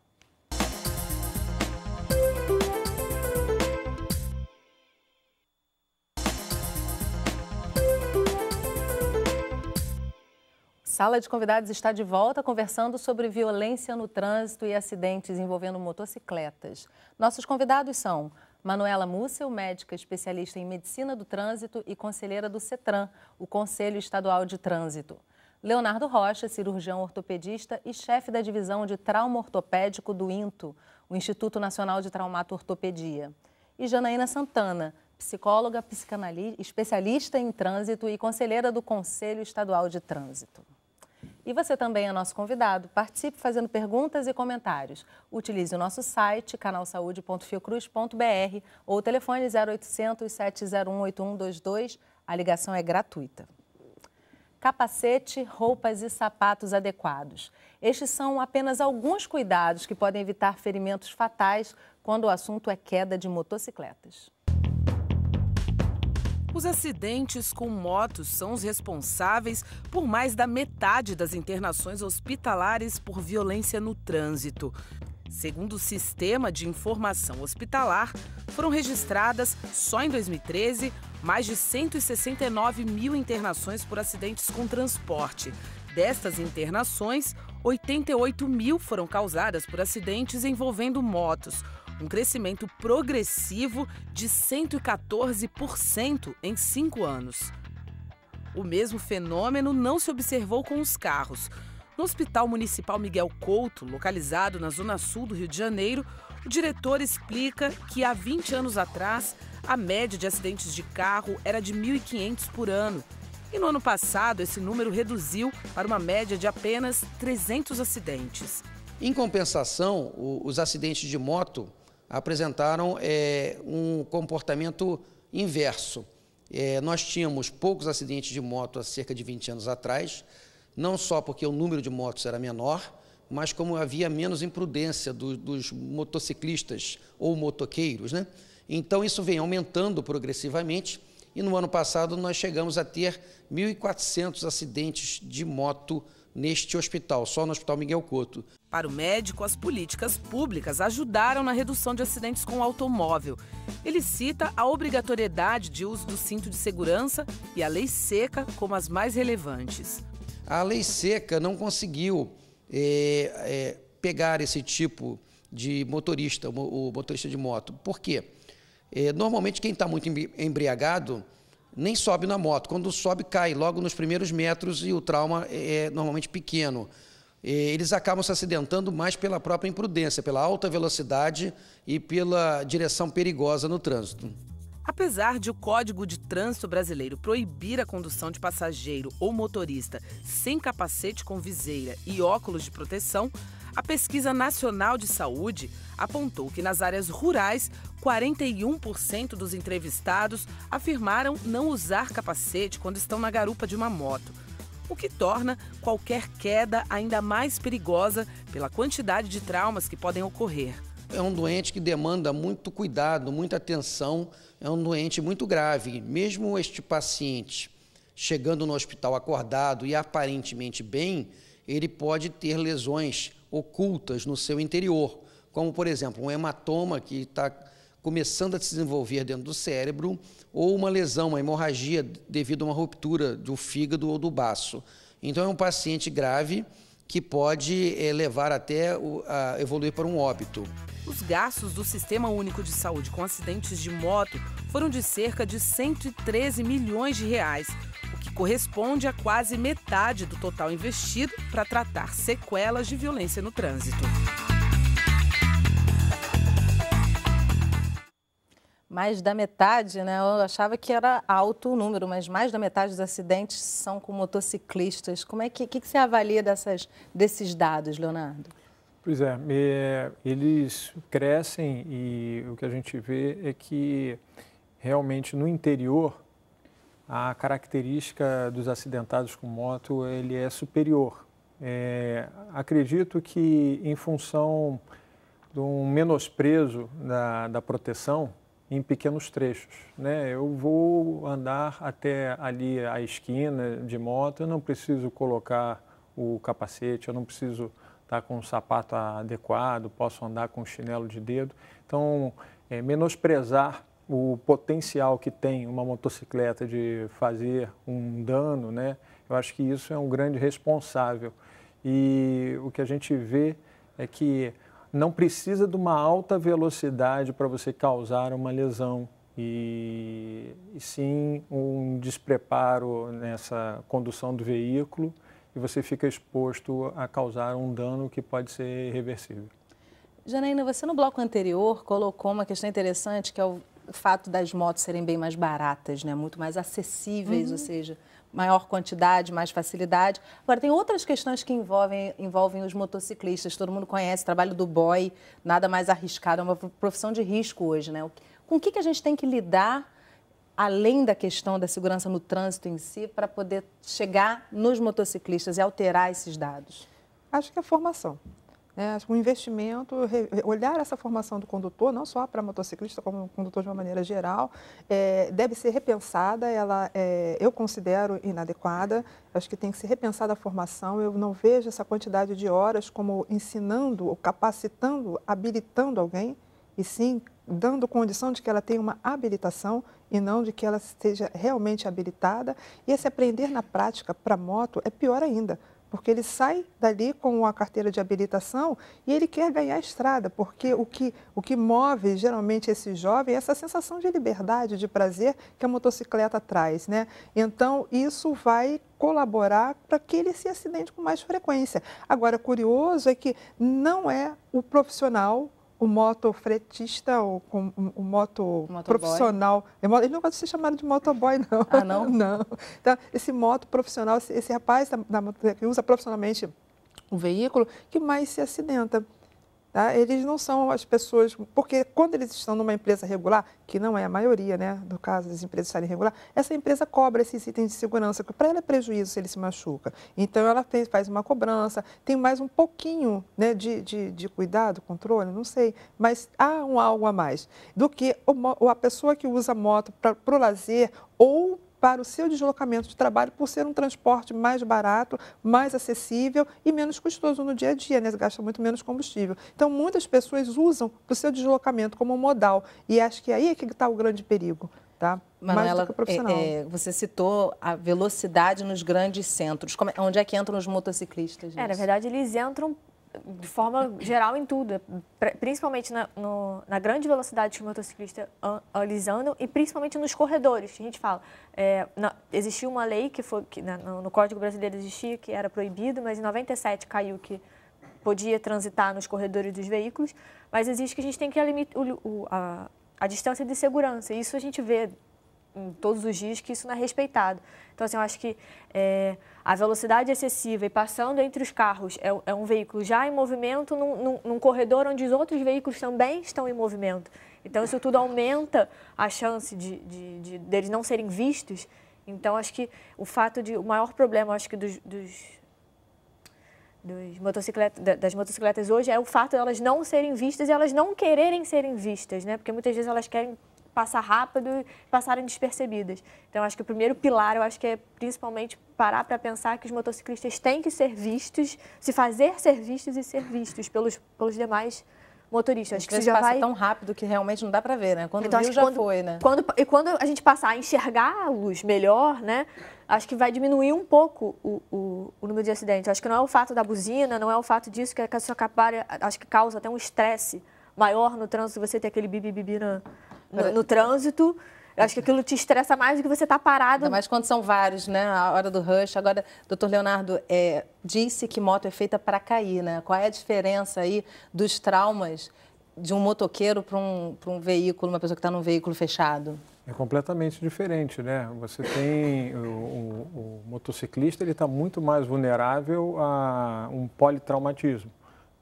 Sala de Convidados está de volta conversando sobre violência no trânsito e acidentes envolvendo motocicletas. Nossos convidados são Manuela Múcio, médica especialista em medicina do trânsito e conselheira do CETRAN, o Conselho Estadual de Trânsito. Leonardo Rocha, cirurgião ortopedista e chefe da divisão de trauma ortopédico do INTO, o Instituto Nacional de Traumato Ortopedia. E Janaína Santana, psicóloga, psicanalista, especialista em trânsito e conselheira do Conselho Estadual de Trânsito. E você também é nosso convidado. Participe fazendo perguntas e comentários. Utilize o nosso site, canalsaude.fiocruz.br ou o telefone 0800 701 8122. A ligação é gratuita. Capacete, roupas e sapatos adequados. Estes são apenas alguns cuidados que podem evitar ferimentos fatais quando o assunto é queda de motocicletas. Os acidentes com motos são os responsáveis por mais da metade das internações hospitalares por violência no trânsito. Segundo o Sistema de Informação Hospitalar, foram registradas, só em 2013, mais de 169 mil internações por acidentes com transporte. Destas internações, 88 mil foram causadas por acidentes envolvendo motos um crescimento progressivo de 114% em cinco anos. O mesmo fenômeno não se observou com os carros. No Hospital Municipal Miguel Couto, localizado na zona sul do Rio de Janeiro, o diretor explica que há 20 anos atrás a média de acidentes de carro era de 1.500 por ano. E no ano passado, esse número reduziu para uma média de apenas 300 acidentes. Em compensação, os acidentes de moto apresentaram é, um comportamento inverso. É, nós tínhamos poucos acidentes de moto há cerca de 20 anos atrás, não só porque o número de motos era menor, mas como havia menos imprudência do, dos motociclistas ou motoqueiros. Né? Então, isso vem aumentando progressivamente e no ano passado nós chegamos a ter 1.400 acidentes de moto neste hospital, só no Hospital Miguel Couto. Para o médico, as políticas públicas ajudaram na redução de acidentes com o automóvel. Ele cita a obrigatoriedade de uso do cinto de segurança e a lei seca como as mais relevantes. A lei seca não conseguiu é, é, pegar esse tipo de motorista, o motorista de moto. Por quê? É, normalmente quem está muito embriagado nem sobe na moto. Quando sobe, cai logo nos primeiros metros e o trauma é, é normalmente pequeno. Eles acabam se acidentando mais pela própria imprudência, pela alta velocidade e pela direção perigosa no trânsito. Apesar de o Código de Trânsito Brasileiro proibir a condução de passageiro ou motorista sem capacete com viseira e óculos de proteção, a Pesquisa Nacional de Saúde apontou que nas áreas rurais, 41% dos entrevistados afirmaram não usar capacete quando estão na garupa de uma moto, o que torna qualquer queda ainda mais perigosa pela quantidade de traumas que podem ocorrer. É um doente que demanda muito cuidado, muita atenção, é um doente muito grave. Mesmo este paciente chegando no hospital acordado e aparentemente bem, ele pode ter lesões ocultas no seu interior, como, por exemplo, um hematoma que está começando a se desenvolver dentro do cérebro, ou uma lesão, uma hemorragia devido a uma ruptura do fígado ou do baço. Então, é um paciente grave que pode é, levar até o, a evoluir para um óbito. Os gastos do Sistema Único de Saúde com acidentes de moto foram de cerca de 113 milhões de reais corresponde a quase metade do total investido para tratar sequelas de violência no trânsito. mais da metade, né? Eu achava que era alto o número, mas mais da metade dos acidentes são com motociclistas. Como é que, que, que você avalia dessas, desses dados, Leonardo? Pois é, é, eles crescem e o que a gente vê é que realmente no interior a característica dos acidentados com moto ele é superior. É, acredito que em função de um menosprezo da, da proteção em pequenos trechos. Né? Eu vou andar até ali a esquina de moto, eu não preciso colocar o capacete, eu não preciso estar tá com o sapato adequado, posso andar com chinelo de dedo. Então, é, menosprezar o potencial que tem uma motocicleta de fazer um dano, né? Eu acho que isso é um grande responsável. E o que a gente vê é que não precisa de uma alta velocidade para você causar uma lesão e, e, sim um despreparo nessa condução do veículo e você fica exposto a causar um dano que pode ser irreversível. Janaína, você no bloco anterior colocou uma questão interessante que é o o fato das motos serem bem mais baratas, né? muito mais acessíveis, uhum. ou seja, maior quantidade, mais facilidade. Agora, tem outras questões que envolvem, envolvem os motociclistas. Todo mundo conhece o trabalho do boy, nada mais arriscado, é uma profissão de risco hoje. Né? Com o que, que a gente tem que lidar, além da questão da segurança no trânsito em si, para poder chegar nos motociclistas e alterar esses dados? Acho que é formação. Né? Um investimento, olhar essa formação do condutor, não só para motociclista, como condutor de uma maneira geral, é, deve ser repensada. Ela, é, eu considero inadequada. Acho que tem que ser repensada a formação. Eu não vejo essa quantidade de horas como ensinando, ou capacitando, habilitando alguém, e sim dando condição de que ela tenha uma habilitação e não de que ela seja realmente habilitada. E esse aprender na prática para moto é pior ainda, porque ele sai dali com uma carteira de habilitação e ele quer ganhar a estrada, porque o que, o que move geralmente esse jovem é essa sensação de liberdade, de prazer que a motocicleta traz, né? Então, isso vai colaborar para que ele se acidente com mais frequência. Agora, curioso é que não é o profissional o fretista ou o, o moto motoboy. profissional. É ele não pode ser chamado de motoboy, não. Ah, não? não. Então, esse moto profissional, esse, esse rapaz da, da, que usa profissionalmente o veículo, que mais se acidenta. Tá? Eles não são as pessoas, porque quando eles estão numa empresa regular, que não é a maioria, né, no caso das empresas estarem regular, essa empresa cobra esses itens de segurança, que para ela é prejuízo se ele se machuca. Então ela fez, faz uma cobrança, tem mais um pouquinho né, de, de, de cuidado, controle, não sei, mas há um algo a mais do que o, a pessoa que usa moto para o lazer ou para o seu deslocamento de trabalho por ser um transporte mais barato, mais acessível e menos custoso no dia a dia, né? gasta muito menos combustível. Então, muitas pessoas usam o seu deslocamento como modal e acho que aí é que está o grande perigo. Tá? Manuela, é, é, você citou a velocidade nos grandes centros. Como, é, onde é que entram os motociclistas? É, na verdade, eles entram de forma geral em tudo, principalmente na, no, na grande velocidade que o motociclista está andam e principalmente nos corredores. A gente fala, é, na, existia uma lei que foi que na, no, Código Brasileiro existia que era proibido, mas em 97 caiu que podia transitar nos corredores dos veículos, mas existe que a gente tem que limitar a, a distância de segurança. Isso a gente vê em todos os dias que isso não é respeitado. Então, assim, eu acho que é, a velocidade excessiva e passando entre os carros é, é um veículo já em movimento num, num, num, corredor onde os outros veículos também estão em movimento. Então, isso tudo aumenta a chance de, de, de deles não serem vistos. Então, acho que o fato de... O maior problema, acho que, dos, dos Motocicleta, das motocicletas hoje é o fato de elas não serem vistas e elas não quererem serem vistas, né? Porque muitas vezes elas querem passar rápido e passarem despercebidas. Então, acho que o primeiro pilar, eu acho que é principalmente parar para pensar que os motociclistas têm que ser vistos, se fazer ser vistos e ser vistos pelos, pelos demais motoristas. Acho que isso já passa vai... tão rápido que realmente não dá para ver, né? Quando então, viu, já quando, foi, né? Quando, e quando a gente passar a enxergar a luz melhor, né? Acho que vai diminuir um pouco o, o, o número de acidentes. Acho que não é o fato da buzina, não é o fato disso que a sua capara, acho que causa até um estresse maior no trânsito você ter aquele bibi bibi na, no, no trânsito. Eu acho que aquilo te estressa mais do que você estar tá parado. Ainda mais quando são vários, né? A hora do rush. Agora, doutor Leonardo, é, disse que moto é feita para cair, né? Qual é a diferença aí dos traumas de um motoqueiro para um, um veículo, uma pessoa que está num veículo fechado? É completamente diferente, né? Você tem o, o, o motociclista, ele está muito mais vulnerável a um politraumatismo.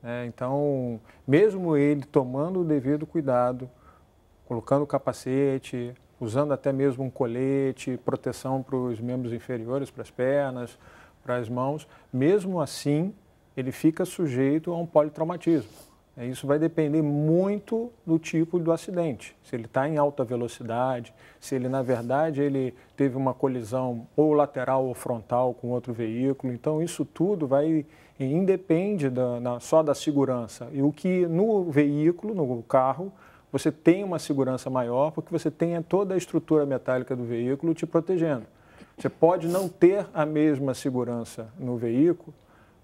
Né? Então, mesmo ele tomando o devido cuidado, colocando capacete, usando até mesmo um colete, proteção para os membros inferiores, para as pernas, para as mãos. Mesmo assim, ele fica sujeito a um politraumatismo. É, isso vai depender muito do tipo do acidente. Se ele está em alta velocidade, se ele, na verdade, ele teve uma colisão ou lateral ou frontal com outro veículo. Então, isso tudo vai independe da, na, só da segurança. E o que no veículo, no carro, você tem uma segurança maior porque você tem toda a estrutura metálica do veículo te protegendo. Você pode não ter a mesma segurança no veículo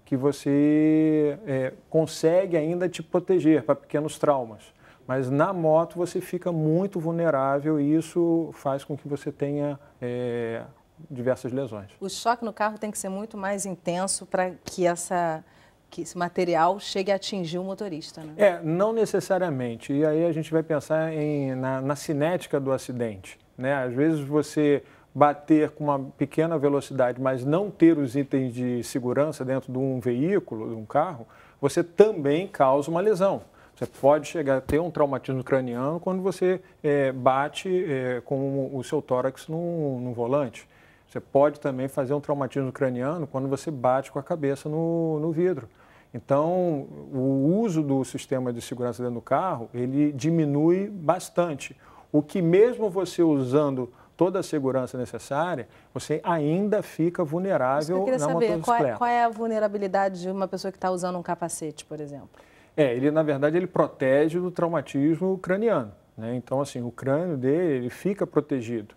que você é, consegue ainda te proteger para pequenos traumas. Mas na moto você fica muito vulnerável e isso faz com que você tenha é, diversas lesões. O choque no carro tem que ser muito mais intenso para que essa que esse material chegue a atingir o motorista. Né? É, não necessariamente. E aí a gente vai pensar em, na, na cinética do acidente. Né? Às vezes você bater com uma pequena velocidade, mas não ter os itens de segurança dentro de um veículo, de um carro, você também causa uma lesão. Você pode chegar a ter um traumatismo craniano quando você é, bate é, com o seu tórax no, no, volante. Você pode também fazer um traumatismo craniano quando você bate com a cabeça no, no vidro. Então, o uso do sistema de segurança dentro do carro, ele diminui bastante. O que mesmo você usando toda a segurança necessária, você ainda fica vulnerável que na saber, motocicleta. Qual é, qual é a vulnerabilidade de uma pessoa que está usando um capacete, por exemplo? É, ele na verdade ele protege do traumatismo craniano. Né? Então, assim, o crânio dele ele fica protegido.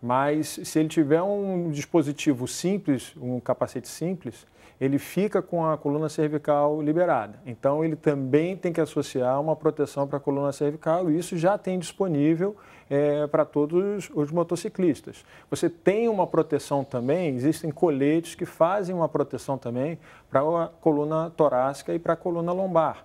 Mas se ele tiver um dispositivo simples, um capacete simples, ele fica com a coluna cervical liberada. Então, ele também tem que associar uma proteção para a coluna cervical e isso já tem disponível é, para todos os motociclistas. Você tem uma proteção também, existem coletes que fazem uma proteção também para a coluna torácica e para a coluna lombar.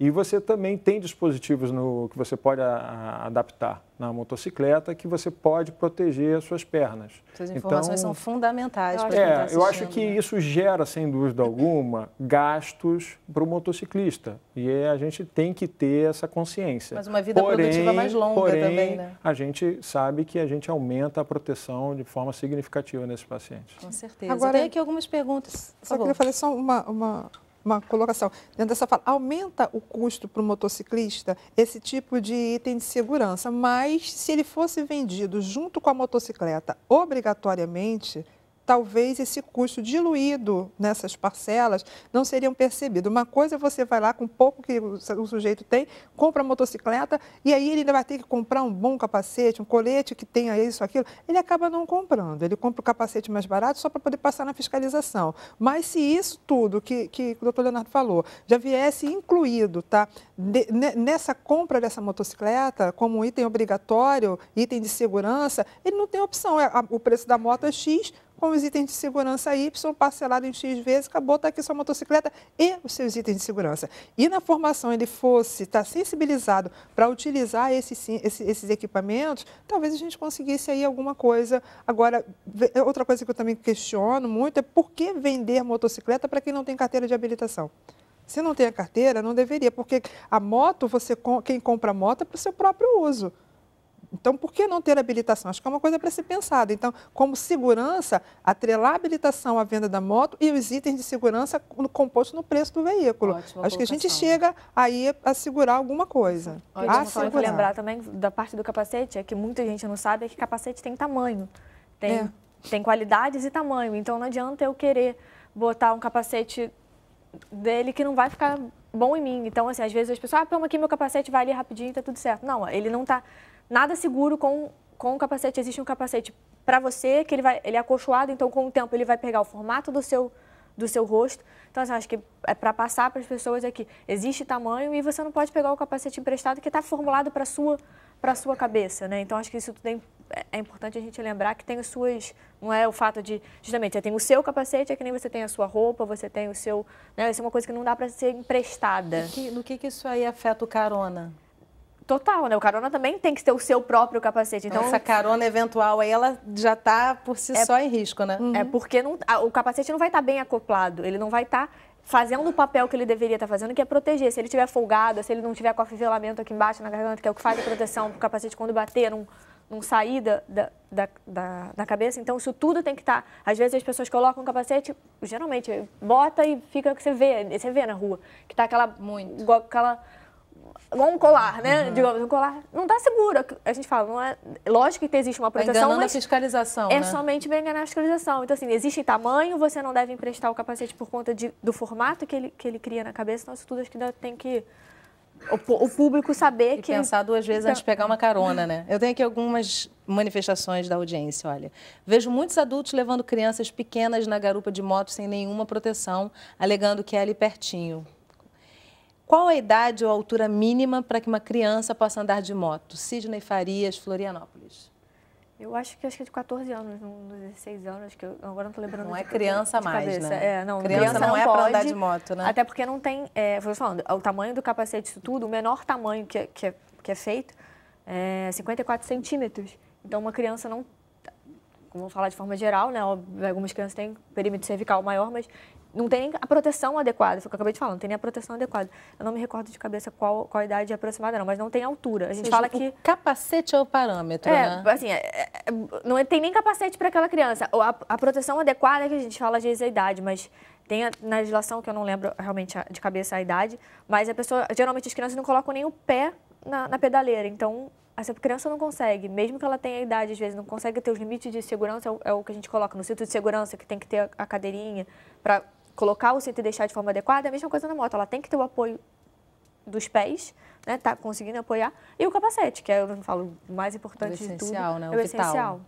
E você também tem dispositivos no, que você pode a, a adaptar na motocicleta que você pode proteger as suas pernas. Essas informações então, são fundamentais para É, tá eu acho que né? isso gera, sem dúvida alguma, gastos para o motociclista. E a gente tem que ter essa consciência. Mas uma vida porém, produtiva mais longa porém, também, né? A gente sabe que a gente aumenta a proteção de forma significativa nesses pacientes. Com certeza. Agora, tem aqui algumas perguntas. só queria fazer só uma, uma uma colocação dentro dessa fala. Aumenta o custo para o motociclista esse tipo de item de segurança, mas se ele fosse vendido junto com a motocicleta obrigatoriamente, talvez esse custo diluído nessas parcelas não seriam percebido. Uma coisa é você vai lá com pouco que o sujeito tem, compra a motocicleta e aí ele ainda vai ter que comprar um bom capacete, um colete que tenha isso, aquilo. Ele acaba não comprando. Ele compra o capacete mais barato só para poder passar na fiscalização. Mas se isso tudo que, que o doutor Leonardo falou já viesse incluído tá, de, nessa compra dessa motocicleta como um item obrigatório, item de segurança, ele não tem opção. É, o preço da moto é X, com os itens de segurança Y, parcelado em X vezes, acabou, está aqui sua motocicleta e os seus itens de segurança. E na formação ele fosse estar tá sensibilizado para utilizar esses, esses equipamentos, talvez a gente conseguisse aí alguma coisa. Agora, é, outra coisa que eu também questiono muito é por que vender motocicleta para quem não tem carteira de habilitação? Se não tem a carteira, não deveria, porque a moto, você quem compra a moto é para o seu próprio uso. Então, por que não ter habilitação? Acho que é uma coisa para ser pensada. Então, como segurança, atrelar a habilitação à venda da moto e os itens de segurança composto no preço do veículo. Ótima Acho colocação. que a gente chega aí a segurar alguma coisa. Ah, a segurar. Vou lembrar também da parte do capacete, é que muita gente não sabe é que capacete tem tamanho. Tem, é. tem qualidades e tamanho. Então, não adianta eu querer botar um capacete dele que não vai ficar bom em mim. Então, assim, às vezes as pessoas, ah, toma aqui meu capacete, vai ali rapidinho, tá tudo certo. Não, ele não tá nada seguro com, com o capacete. Existe um capacete para você, que ele, vai, ele é acolchoado, então com o tempo ele vai pegar o formato do seu, do seu rosto. Então, assim, acho que é para passar para as pessoas aqui, é existe tamanho e você não pode pegar o capacete emprestado que está formulado para sua para sua cabeça, né? Então, acho que isso tudo é, é, é, importante a gente lembrar que tem as suas, não é o fato de justamente você tem o seu capacete, é que nem você tem a sua roupa, você tem o seu, né? Isso é uma coisa que não dá para ser emprestada. Que, no que, que isso aí afeta o carona? Total, né? O carona também tem que ter o seu próprio capacete. Então, essa carona eventual aí, ela já está por si é, só em risco, né? É uhum. porque não, a, o capacete não vai estar tá bem acoplado, ele não vai estar tá fazendo o papel que ele deveria estar tá fazendo, que é proteger. Se ele tiver folgado, se ele não tiver com afivelamento aqui embaixo na garganta, que é o que faz a proteção pro capacete quando bater, não, não sair da, da, da, da cabeça. Então, isso tudo tem que estar. Tá, às vezes as pessoas colocam o capacete, geralmente, bota e fica que você vê, você vê na rua, que tá aquela. Muito. Igual, aquela um colar, né? Uhum. Digamos, um colar. Não está seguro. A gente fala, não é. Lógico que existe uma proteção. Enganando mas a fiscalização. É né? somente bem enganar a fiscalização. Então, assim, existe tamanho, você não deve emprestar o capacete por conta de, do formato que ele, que ele cria na cabeça. Então, isso tudo acho que ainda tem que. O, o público saber e que. Pensar duas vezes então... antes de pegar uma carona, né? Eu tenho aqui algumas manifestações da audiência, olha. Vejo muitos adultos levando crianças pequenas na garupa de moto sem nenhuma proteção, alegando que é ali pertinho. Qual a idade ou altura mínima para que uma criança possa andar de moto? Sidney Farias, Florianópolis. Eu acho que acho que é de 14 anos, não 16 anos, que eu agora não estou lembrando. Não é criança mais, né? É, não, criança, criança não, não é para andar de moto, né? Até porque não tem, é, falando, o tamanho do capacete isso tudo, o menor tamanho que, é, que, é, que é feito é 54 centímetros. Então uma criança não, vamos falar de forma geral, né? Algumas crianças têm perímetro cervical maior, mas não tem nem a proteção adequada, isso que eu acabei de falar, não tem nem a proteção adequada. Eu não me recordo de cabeça qual, qual idade é aproximada, não, mas não tem altura. A gente seja, fala que. capacete é o parâmetro, é, né? Assim, é, é, não é, tem nem capacete para aquela criança. A, a proteção adequada é que a gente fala às vezes a idade, mas tem a, na legislação, que eu não lembro realmente de cabeça a idade, mas a pessoa, geralmente as crianças não colocam nem o pé na, na pedaleira, então essa criança não consegue, mesmo que ela tenha idade, às vezes não consegue ter os limites de segurança, é o, é o que a gente coloca no cinto de segurança, que tem que ter a, a cadeirinha para colocar o cinto e deixar de forma adequada, é a mesma coisa na moto. Ela tem que ter o apoio dos pés, né? Tá conseguindo apoiar. E o capacete, que é, eu falo, o mais importante o de tudo. Né? O é o vital. essencial.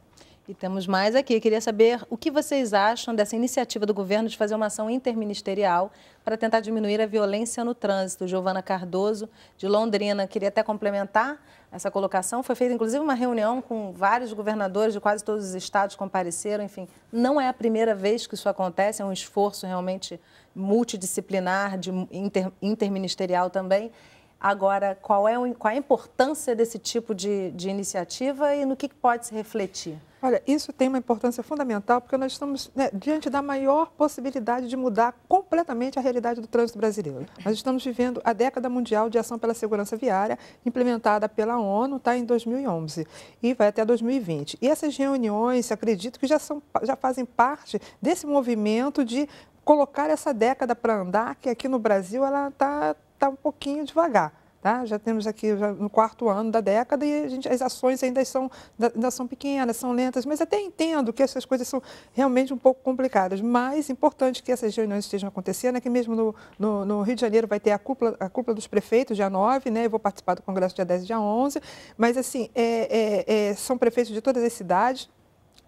E temos mais aqui. Queria saber o que vocês acham dessa iniciativa do governo de fazer uma ação interministerial para tentar diminuir a violência no trânsito. Giovana Cardoso, de Londrina, queria até complementar essa colocação. Foi feita, inclusive, uma reunião com vários governadores de quase todos os estados compareceram. Enfim, não é a primeira vez que isso acontece, é um esforço realmente multidisciplinar, de inter, interministerial também. Agora, qual é o, qual é a importância desse tipo de, de iniciativa e no que pode se refletir? Olha, isso tem uma importância fundamental porque nós estamos né, diante da maior possibilidade de mudar completamente a realidade do trânsito brasileiro. Nós estamos vivendo a década mundial de ação pela segurança viária, implementada pela ONU, tá em 2011 e vai até 2020. E essas reuniões, acredito que já são já fazem parte desse movimento de colocar essa década para andar, que aqui no Brasil ela tá tá um pouquinho devagar. Tá? Já temos aqui já no quarto ano da década e gente, as ações ainda são, ainda são pequenas, são lentas, mas até entendo que essas coisas são realmente um pouco complicadas. Mais importante que essas reuniões estejam acontecendo é que mesmo no, no, no Rio de Janeiro vai ter a cúpula, a cúpula dos prefeitos, dia 9, né? eu vou participar do Congresso dia 10 e dia 11, mas assim, é, é, é, são prefeitos de todas as cidades,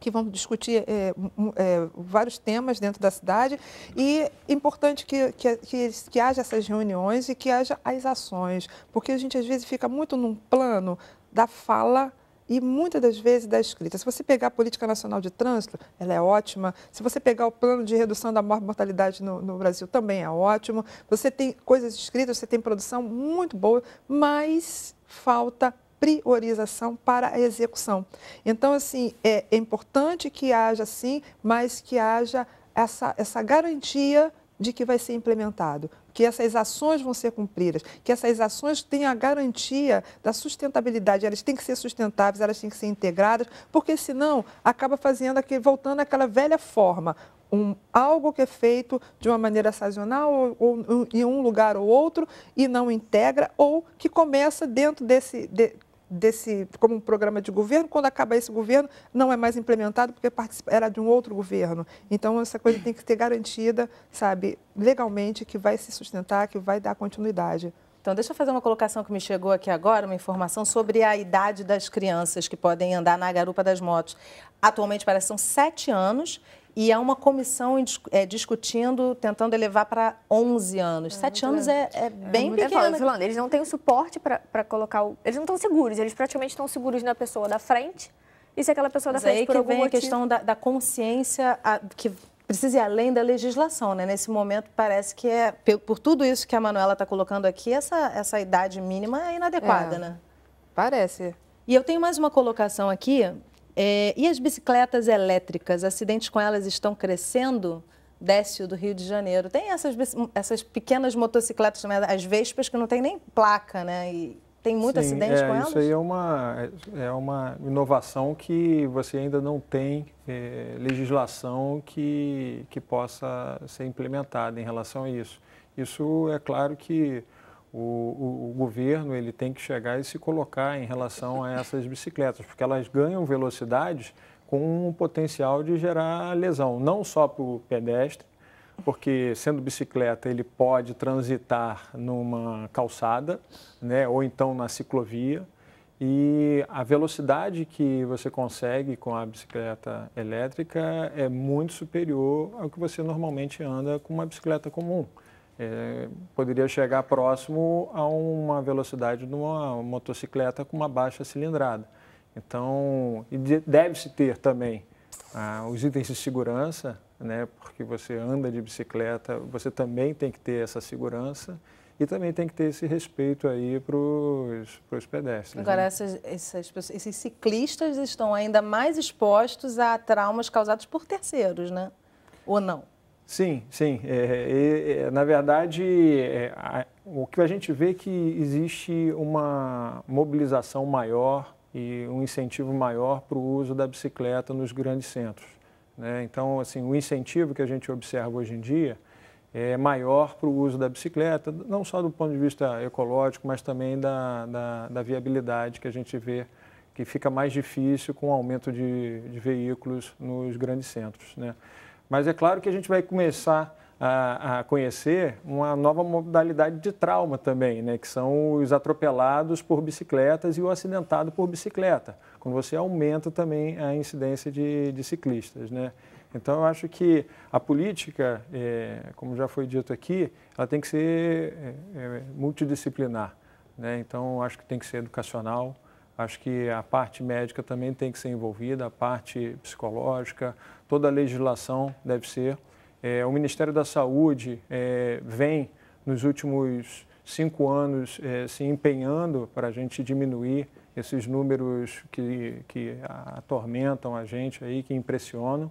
que vão discutir é, é, vários temas dentro da cidade e é importante que, que, que, que haja essas reuniões e que haja as ações, porque a gente às vezes fica muito num plano da fala e muitas das vezes da escrita. Se você pegar a Política Nacional de Trânsito, ela é ótima. Se você pegar o plano de redução da mortalidade no, no Brasil, também é ótimo. Você tem coisas escritas, você tem produção muito boa, mas falta priorização para a execução. Então, assim, é, é importante que haja sim, mas que haja essa, essa garantia de que vai ser implementado, que essas ações vão ser cumpridas, que essas ações tenham a garantia da sustentabilidade, elas têm que ser sustentáveis, elas têm que ser integradas, porque senão acaba fazendo aquele, voltando àquela velha forma. Um, algo que é feito de uma maneira sazonal ou, ou um, em um lugar ou outro e não integra, ou que começa dentro desse. De, desse como um programa de governo. Quando acaba esse governo, não é mais implementado porque era de um outro governo. Então essa coisa tem que ter garantida, sabe, legalmente que vai se sustentar, que vai dar continuidade. Então, deixa eu fazer uma colocação que me chegou aqui agora, uma informação sobre a idade das crianças que podem andar na garupa das motos. Atualmente parece que são sete anos e há é uma comissão é, discutindo, tentando elevar para 11 anos. É, Sete anos é, é, é bem é pequeno. Falando, eles não têm o suporte para colocar o... Eles não estão seguros, eles praticamente estão seguros na pessoa da frente. E se aquela pessoa da Mas frente aí por que algum vem motivo... a questão da, da consciência a, que precisa ir além da legislação, né? Nesse momento parece que é por tudo isso que a Manuela está colocando aqui, essa essa idade mínima é inadequada, é. né? Parece. E eu tenho mais uma colocação aqui é, e as bicicletas elétricas, acidentes com elas estão crescendo? Décio do Rio de Janeiro. Tem essas, essas pequenas motocicletas, as Vespas, que não tem nem placa, né? E tem muito Sim, acidente é, com elas? Isso aí é uma, é, é uma inovação que você ainda não tem é, legislação que, que possa ser implementada em relação a isso. Isso é claro que o, o, o, governo ele tem que chegar e se colocar em relação a essas bicicletas, porque elas ganham velocidade com um potencial de gerar lesão, não só para o pedestre, porque sendo bicicleta ele pode transitar numa calçada, né, ou então na ciclovia, e a velocidade que você consegue com a bicicleta elétrica é muito superior ao que você normalmente anda com uma bicicleta comum. É, poderia chegar próximo a uma velocidade de uma motocicleta com uma baixa cilindrada. Então, deve-se ter também ah, os itens de segurança, né, porque você anda de bicicleta, você também tem que ter essa segurança e também tem que ter esse respeito aí para os pedestres. Né? Agora, né? essas, essas, esses ciclistas estão ainda mais expostos a traumas causados por terceiros, né? Ou não? Sim, sim. É é, é, é, na verdade, é, a, o que a gente vê é que existe uma mobilização maior e um incentivo maior para o uso da bicicleta nos grandes centros. Né? Então, assim, o incentivo que a gente observa hoje em dia é maior para o uso da bicicleta, não só do ponto de vista ecológico, mas também da, da, da viabilidade que a gente vê que fica mais difícil com o aumento de, de veículos nos grandes centros. Né? Mas é claro que a gente vai começar a, a conhecer uma nova modalidade de trauma também, né? que são os atropelados por bicicletas e o acidentado por bicicleta, quando você aumenta também a incidência de, de ciclistas. Né? Então, eu acho que a política, é, como já foi dito aqui, ela tem que ser é, é, multidisciplinar. Né? Então, acho que tem que ser educacional, Acho que a parte médica também tem que ser envolvida, a parte psicológica, toda a legislação deve ser. É, o Ministério da Saúde é, vem, nos últimos cinco anos, é, se empenhando para a gente diminuir esses números que, que atormentam a gente aí, que impressionam.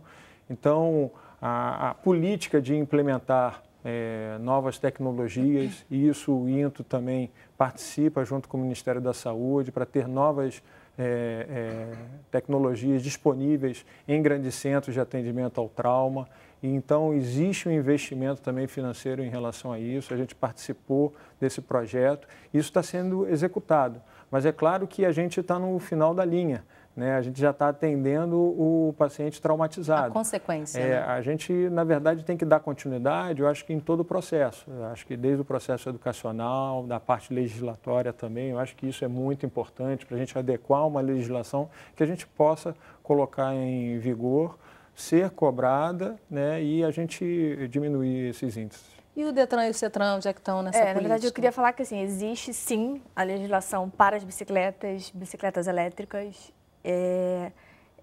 Então, a, a política de implementar é, novas tecnologias, e isso o INTO também participa junto com o Ministério da Saúde para ter novas é, é, tecnologias disponíveis em grandes centros de atendimento ao trauma. E, então, existe um investimento também financeiro em relação a isso, a gente participou desse projeto, isso está sendo executado. Mas é claro que a gente está no final da linha. Né? A gente já está atendendo o paciente traumatizado. A consequência. É, né? A gente, na verdade, tem que dar continuidade, eu acho que em todo o processo. Eu acho que desde o processo educacional, da parte legislatória também, eu acho que isso é muito importante para a gente adequar uma legislação que a gente possa colocar em vigor, ser cobrada né? e a gente diminuir esses índices. E o Detran e o Cetran, onde é que estão nessa é, política? Na verdade, eu queria falar que assim, existe sim a legislação para as bicicletas, bicicletas elétricas é,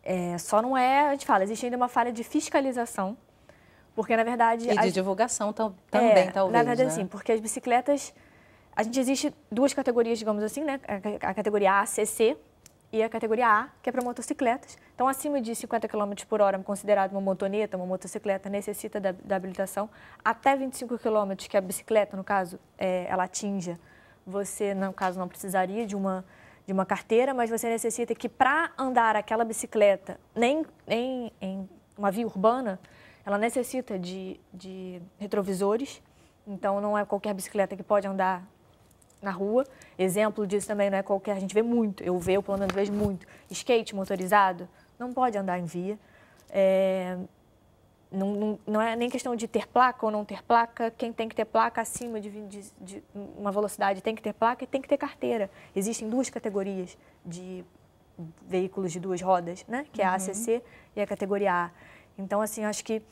é, só não é, a gente fala, existe ainda uma falha de fiscalização, porque na verdade... E de divulgação tam, é, também, é, talvez, Na verdade, né? sim, porque as bicicletas, a gente existe duas categorias, digamos assim, né? A, a categoria ACC e a categoria A, que é para motocicletas. Então, acima de 50 km por hora, considerado uma motoneta, uma motocicleta, necessita da, da habilitação. Até 25 km, que a bicicleta, no caso, é, ela atinja, você, no caso, não precisaria de uma de uma carteira, mas você necessita que para andar aquela bicicleta, nem em, em, uma via urbana, ela necessita de, de retrovisores. Então não é qualquer bicicleta que pode andar na rua. Exemplo disso também não é qualquer, a gente vê muito, eu vejo pelo menos vejo muito. Skate motorizado não pode andar em via. É, não, não, é nem questão de ter placa ou não ter placa. Quem tem que ter placa acima de, de, de, uma velocidade tem que ter placa e tem que ter carteira. Existem duas categorias de veículos de duas rodas, né? Que é a ACC uhum. e a categoria A. Então, assim, acho que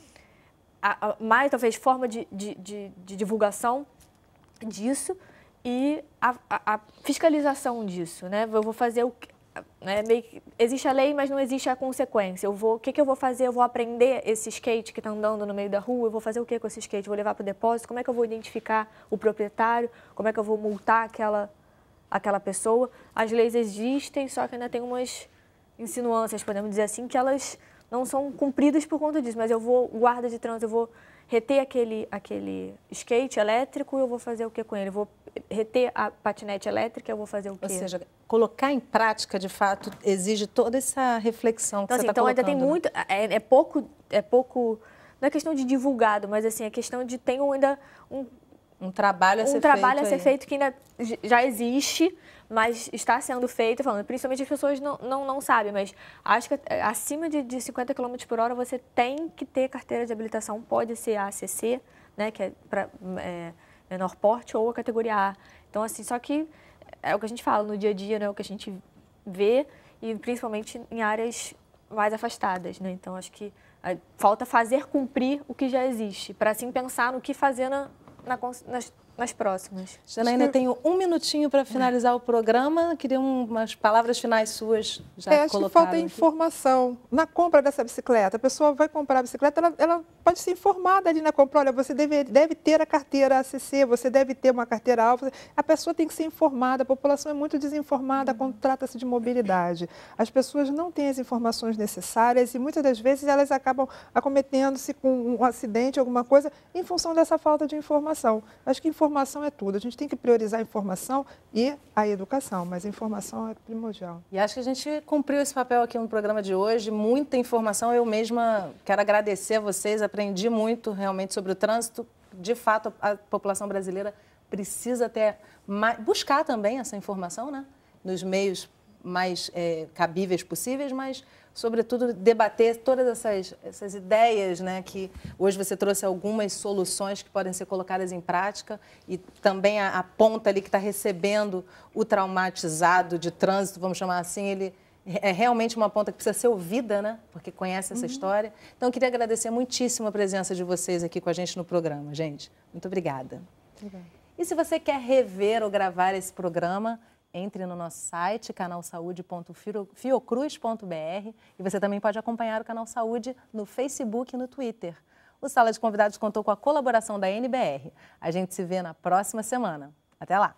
a, a mais, talvez, forma de, de, divulgação disso e a, a, a fiscalização disso, né? Eu vou fazer o que né, que, existe a lei, mas não existe a consequência. Eu vou, o que, que eu vou fazer? Eu vou aprender esse skate que está andando no meio da rua? Eu vou fazer o que com esse skate? vou levar para o depósito? Como é que eu vou identificar o proprietário? Como é que eu vou multar aquela, aquela pessoa? As leis existem, só que ainda tem umas insinuâncias, podemos dizer assim, que elas não são cumpridas por conta disso. Mas eu vou, guarda de trânsito, eu vou reter aquele, aquele skate elétrico, eu vou fazer o que com ele? vou reter a patinete elétrica, eu vou fazer o quê? Ou seja, colocar em prática, de fato, exige toda essa reflexão que então, você está assim, Então, ainda tem né? muito... É, é, pouco... É pouco não é questão de divulgado, mas assim, é questão de tem ainda um, um trabalho a ser um trabalho feito. a ser aí. feito que ainda já existe, mas está sendo feito, falando, principalmente as pessoas não, não, não sabem, mas acho que acima de, de 50 km por hora você tem que ter carteira de habilitação, pode ser a ACC, né, que é para é, menor porte, ou a categoria A. Então, assim, só que é o que a gente fala no dia a dia, né, o que a gente vê, e principalmente em áreas mais afastadas, né? Então, acho que é, falta fazer cumprir o que já existe, para assim pensar no que fazer na, na, nas, nas próximas. Janaína, tenho um minutinho para finalizar o programa. Queria umas palavras finais suas já é, acho que falta aqui. informação. Na compra dessa bicicleta, a pessoa vai comprar a bicicleta, ela, ela pode se informar ali na Compra. Olha, você deve, deve ter a carteira ACC, você deve ter uma carteira alfa. A pessoa tem que ser informada, a população é muito desinformada uhum. quando trata-se de mobilidade. As pessoas não têm as informações necessárias e muitas das vezes elas acabam acometendo-se com um acidente, alguma coisa, em função dessa falta de informação. Acho que informação é tudo. A gente tem que priorizar a informação e a educação, mas a informação é primordial. E acho que a gente cumpriu esse papel aqui no programa de hoje. Muita informação. Eu mesma quero agradecer a vocês, a aprendi muito realmente sobre o trânsito. De fato, a população brasileira precisa até buscar também essa informação, né? Nos meios mais é, cabíveis possíveis, mas sobretudo debater todas essas, essas ideias, né? Que hoje você trouxe algumas soluções que podem ser colocadas em prática e também a, a ponta ali que está recebendo o traumatizado de trânsito, vamos chamar assim, ele é realmente uma ponta que precisa ser ouvida, né? Porque conhece essa uhum. história. Então, eu queria agradecer muitíssimo a presença de vocês aqui com a gente no programa, gente. Muito obrigada. Obrigada. E se você quer rever ou gravar esse programa, entre no nosso site, canalsaude.fiocruz.br e você também pode acompanhar o Canal Saúde no Facebook e no Twitter. O Sala de Convidados contou com a colaboração da NBR. A gente se vê na próxima semana. Até lá!